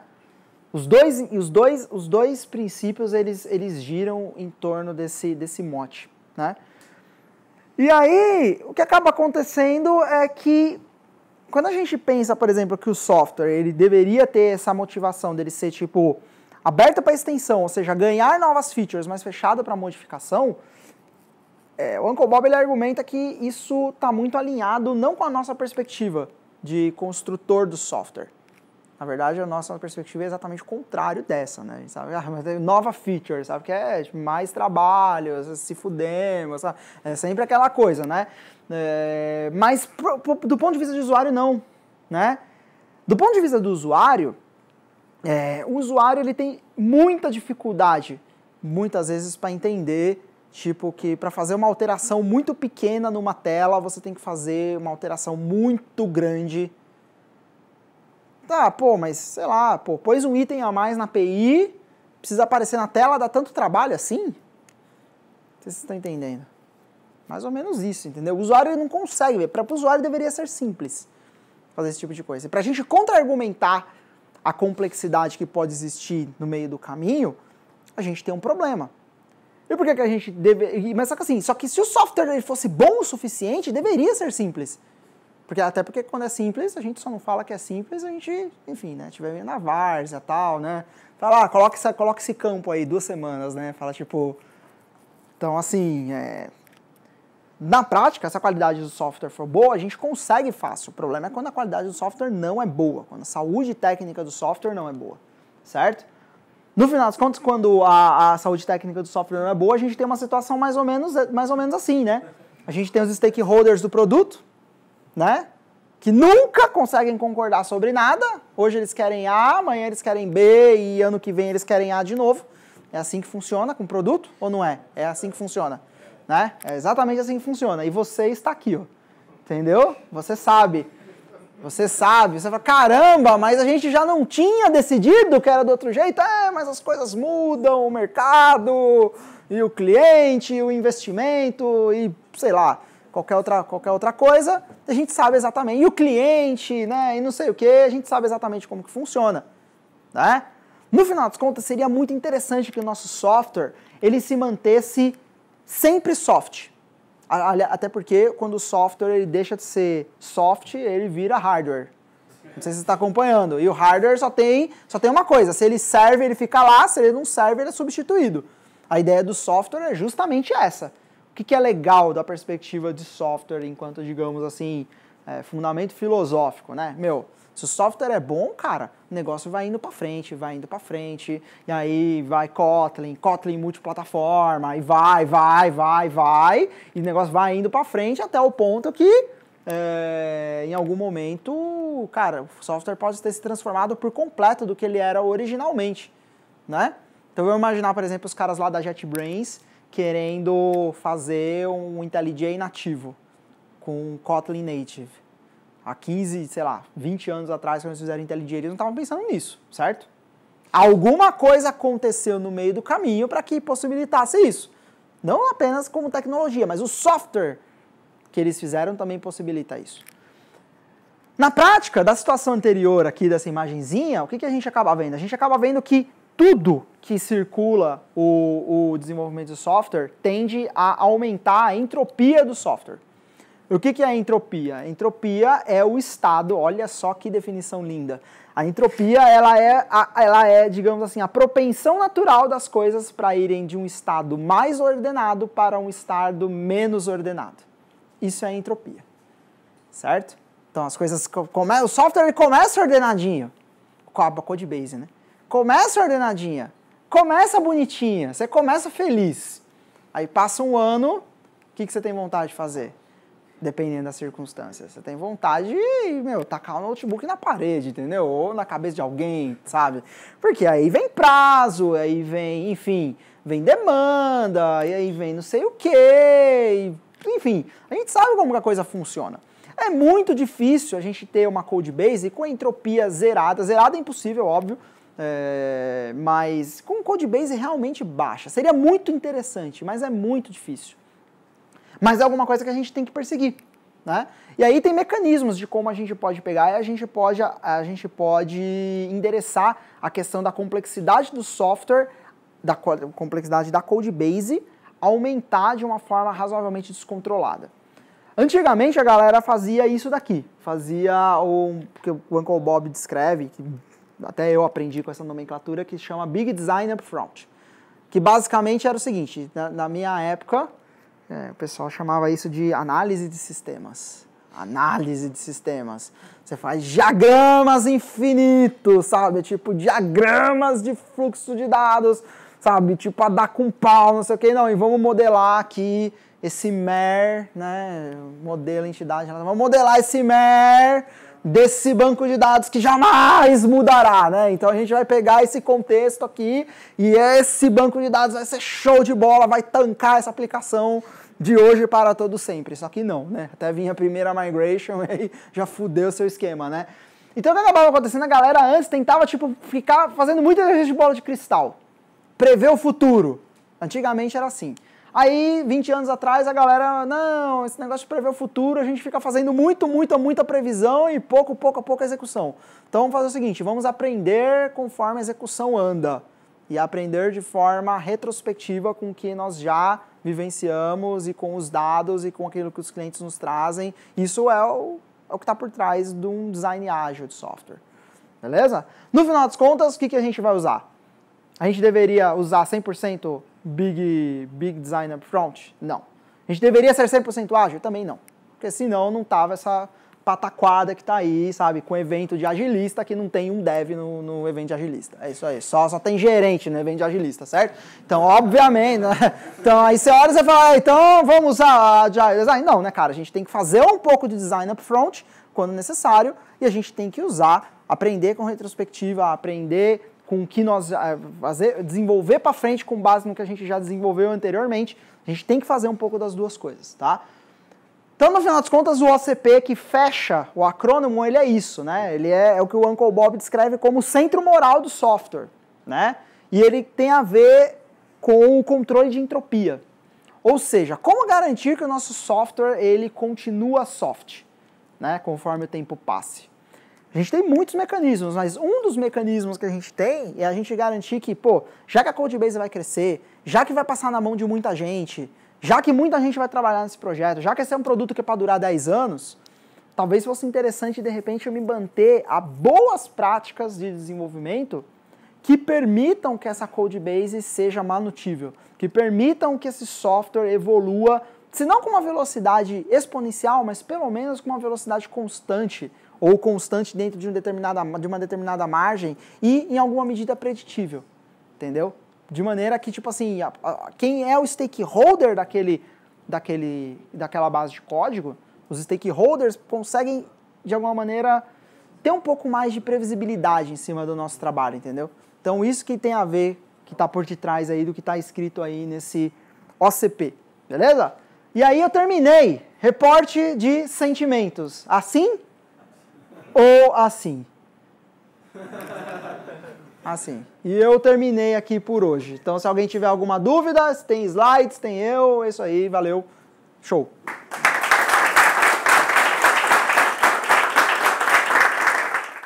Os dois, os dois, os dois princípios eles, eles giram em torno desse, desse mote, né? E aí, o que acaba acontecendo é que quando a gente pensa, por exemplo, que o software ele deveria ter essa motivação dele ser tipo aberta para extensão, ou seja, ganhar novas features, mas fechada para modificação, é, o Uncle Bob ele argumenta que isso está muito alinhado não com a nossa perspectiva de construtor do software. Na verdade, a nossa perspectiva é exatamente o contrário dessa, né? A gente sabe, [laughs] ah, mas nova feature, sabe? Que é tipo, mais trabalho, se fudemos, sabe? É sempre aquela coisa, né? É, mas pro, pro, do ponto de vista do usuário, não, né? Do ponto de vista do usuário, é, o usuário ele tem muita dificuldade, muitas vezes, para entender Tipo que para fazer uma alteração muito pequena numa tela, você tem que fazer uma alteração muito grande Tá, pô, mas sei lá, pô, pôs um item a mais na API, precisa aparecer na tela, dá tanto trabalho assim? Não sei se vocês estão entendendo. Mais ou menos isso, entendeu? O usuário não consegue ver. Para o usuário deveria ser simples fazer esse tipo de coisa. E para a gente contra-argumentar a complexidade que pode existir no meio do caminho, a gente tem um problema. E por que, que a gente deve. Mas só que assim, só que se o software ele fosse bom o suficiente, deveria ser simples. Porque, até porque quando é simples, a gente só não fala que é simples, a gente, enfim, né? Tiver na várzea e tal, né? Fala, ah, coloca, coloca esse campo aí, duas semanas, né? Fala, tipo... Então, assim, é... Na prática, se a qualidade do software for boa, a gente consegue fácil. O problema é quando a qualidade do software não é boa, quando a saúde técnica do software não é boa, certo? No final das contas, quando a, a saúde técnica do software não é boa, a gente tem uma situação mais ou menos, mais ou menos assim, né? A gente tem os stakeholders do produto, né? Que nunca conseguem concordar sobre nada. Hoje eles querem A, amanhã eles querem B e ano que vem eles querem A de novo. É assim que funciona com produto ou não é? É assim que funciona, né? É exatamente assim que funciona. E você está aqui, ó. Entendeu? Você sabe. Você sabe, você fala, caramba, mas a gente já não tinha decidido que era do outro jeito. É, mas as coisas mudam, o mercado, e o cliente, e o investimento, e sei lá, qualquer outra, qualquer outra coisa a gente sabe exatamente. E o cliente, né? E não sei o que, a gente sabe exatamente como que funciona. Né? No final das contas, seria muito interessante que o nosso software ele se mantesse sempre soft. Até porque quando o software ele deixa de ser soft, ele vira hardware. Não sei se você está acompanhando. E o hardware só tem, só tem uma coisa: se ele serve, ele fica lá, se ele não serve, ele é substituído. A ideia do software é justamente essa que, que é legal da perspectiva de software enquanto, digamos assim, é, fundamento filosófico, né? Meu, se o software é bom, cara, o negócio vai indo para frente, vai indo para frente, e aí vai Kotlin, Kotlin multiplataforma, e vai, vai, vai, vai, e o negócio vai indo para frente até o ponto que é, em algum momento, cara, o software pode ter se transformado por completo do que ele era originalmente, né? Então eu imaginar, por exemplo, os caras lá da JetBrains querendo fazer um IntelliJ nativo com Kotlin Native. Há 15, sei lá, 20 anos atrás, quando eles fizeram IntelliJ, eles não estavam pensando nisso, certo? Alguma coisa aconteceu no meio do caminho para que possibilitasse isso. Não apenas como tecnologia, mas o software que eles fizeram também possibilita isso. Na prática, da situação anterior aqui dessa imagenzinha, o que, que a gente acaba vendo? A gente acaba vendo que tudo que circula o, o desenvolvimento de software tende a aumentar a entropia do software. O que, que é a entropia? Entropia é o estado, olha só que definição linda. A entropia ela é, a, ela é digamos assim, a propensão natural das coisas para irem de um estado mais ordenado para um estado menos ordenado. Isso é entropia, certo? Então as coisas, come... o software começa ordenadinho, com a codebase, né? Começa ordenadinha, começa bonitinha, você começa feliz. Aí passa um ano, o que, que você tem vontade de fazer? Dependendo das circunstâncias. Você tem vontade de, meu, tacar o notebook na parede, entendeu? Ou na cabeça de alguém, sabe? Porque aí vem prazo, aí vem, enfim, vem demanda, e aí vem não sei o quê, e, enfim, a gente sabe como que a coisa funciona. É muito difícil a gente ter uma code base com a entropia zerada, zerada é impossível, óbvio, é, mas com um codebase realmente baixa. Seria muito interessante, mas é muito difícil. Mas é alguma coisa que a gente tem que perseguir. Né? E aí tem mecanismos de como a gente pode pegar e a gente pode, a gente pode endereçar a questão da complexidade do software, da complexidade da codebase, aumentar de uma forma razoavelmente descontrolada. Antigamente a galera fazia isso daqui, fazia o que o Uncle Bob descreve, que até eu aprendi com essa nomenclatura, que chama Big Design Upfront. Que basicamente era o seguinte, na, na minha época, é, o pessoal chamava isso de análise de sistemas. Análise de sistemas. Você faz diagramas infinitos, sabe? Tipo, diagramas de fluxo de dados, sabe? Tipo, a dar com pau, não sei o que. Não, e vamos modelar aqui esse MER, né? Modelo entidade. Vamos modelar esse MER desse banco de dados que jamais mudará, né? Então a gente vai pegar esse contexto aqui e esse banco de dados vai ser show de bola, vai tancar essa aplicação de hoje para todo sempre. Só que não, né? Até vinha a primeira migration e [laughs] aí já fudeu seu esquema, né? Então o que acabava acontecendo, a galera antes tentava tipo ficar fazendo muita energia de bola de cristal, prever o futuro. Antigamente era assim. Aí, 20 anos atrás, a galera, não, esse negócio de prever o futuro, a gente fica fazendo muito, muita, muita previsão e pouco, pouco a pouco a execução. Então, vamos fazer o seguinte, vamos aprender conforme a execução anda e aprender de forma retrospectiva com o que nós já vivenciamos e com os dados e com aquilo que os clientes nos trazem. Isso é o, é o que está por trás de um design ágil de software. Beleza? No final das contas, o que, que a gente vai usar? A gente deveria usar 100% big, big design Front? Não. A gente deveria ser 100% ágil? Também não. Porque senão não tava essa pataquada que tá aí, sabe? Com evento de agilista que não tem um dev no, no evento de agilista. É isso aí. Só, só tem gerente no evento de agilista, certo? Então, obviamente, né? Então, aí você olha e você fala, ah, então vamos usar agile design. Não, né, cara? A gente tem que fazer um pouco de design front quando necessário e a gente tem que usar, aprender com retrospectiva, aprender com o que nós ah, fazer, desenvolver para frente com base no que a gente já desenvolveu anteriormente. A gente tem que fazer um pouco das duas coisas, tá? Então, no final das contas, o OCP que fecha o acrônimo, ele é isso, né? Ele é, é o que o Uncle Bob descreve como centro moral do software, né? E ele tem a ver com o controle de entropia. Ou seja, como garantir que o nosso software ele continua soft, né, conforme o tempo passe. A gente tem muitos mecanismos, mas um dos mecanismos que a gente tem é a gente garantir que, pô, já que a codebase base vai crescer, já que vai passar na mão de muita gente, já que muita gente vai trabalhar nesse projeto, já que esse é um produto que é para durar 10 anos, talvez fosse interessante de repente eu me manter a boas práticas de desenvolvimento que permitam que essa codebase base seja manutível, que permitam que esse software evolua, se não com uma velocidade exponencial, mas pelo menos com uma velocidade constante, ou constante dentro de, um determinada, de uma determinada margem e em alguma medida preditível, entendeu? De maneira que, tipo assim, a, a, quem é o stakeholder daquele, daquele, daquela base de código, os stakeholders conseguem, de alguma maneira, ter um pouco mais de previsibilidade em cima do nosso trabalho, entendeu? Então, isso que tem a ver, que está por detrás aí do que está escrito aí nesse OCP, beleza? E aí eu terminei. Reporte de sentimentos. Assim, ou assim. Assim. E eu terminei aqui por hoje. Então, se alguém tiver alguma dúvida, tem slides, tem eu, é isso aí, valeu. Show.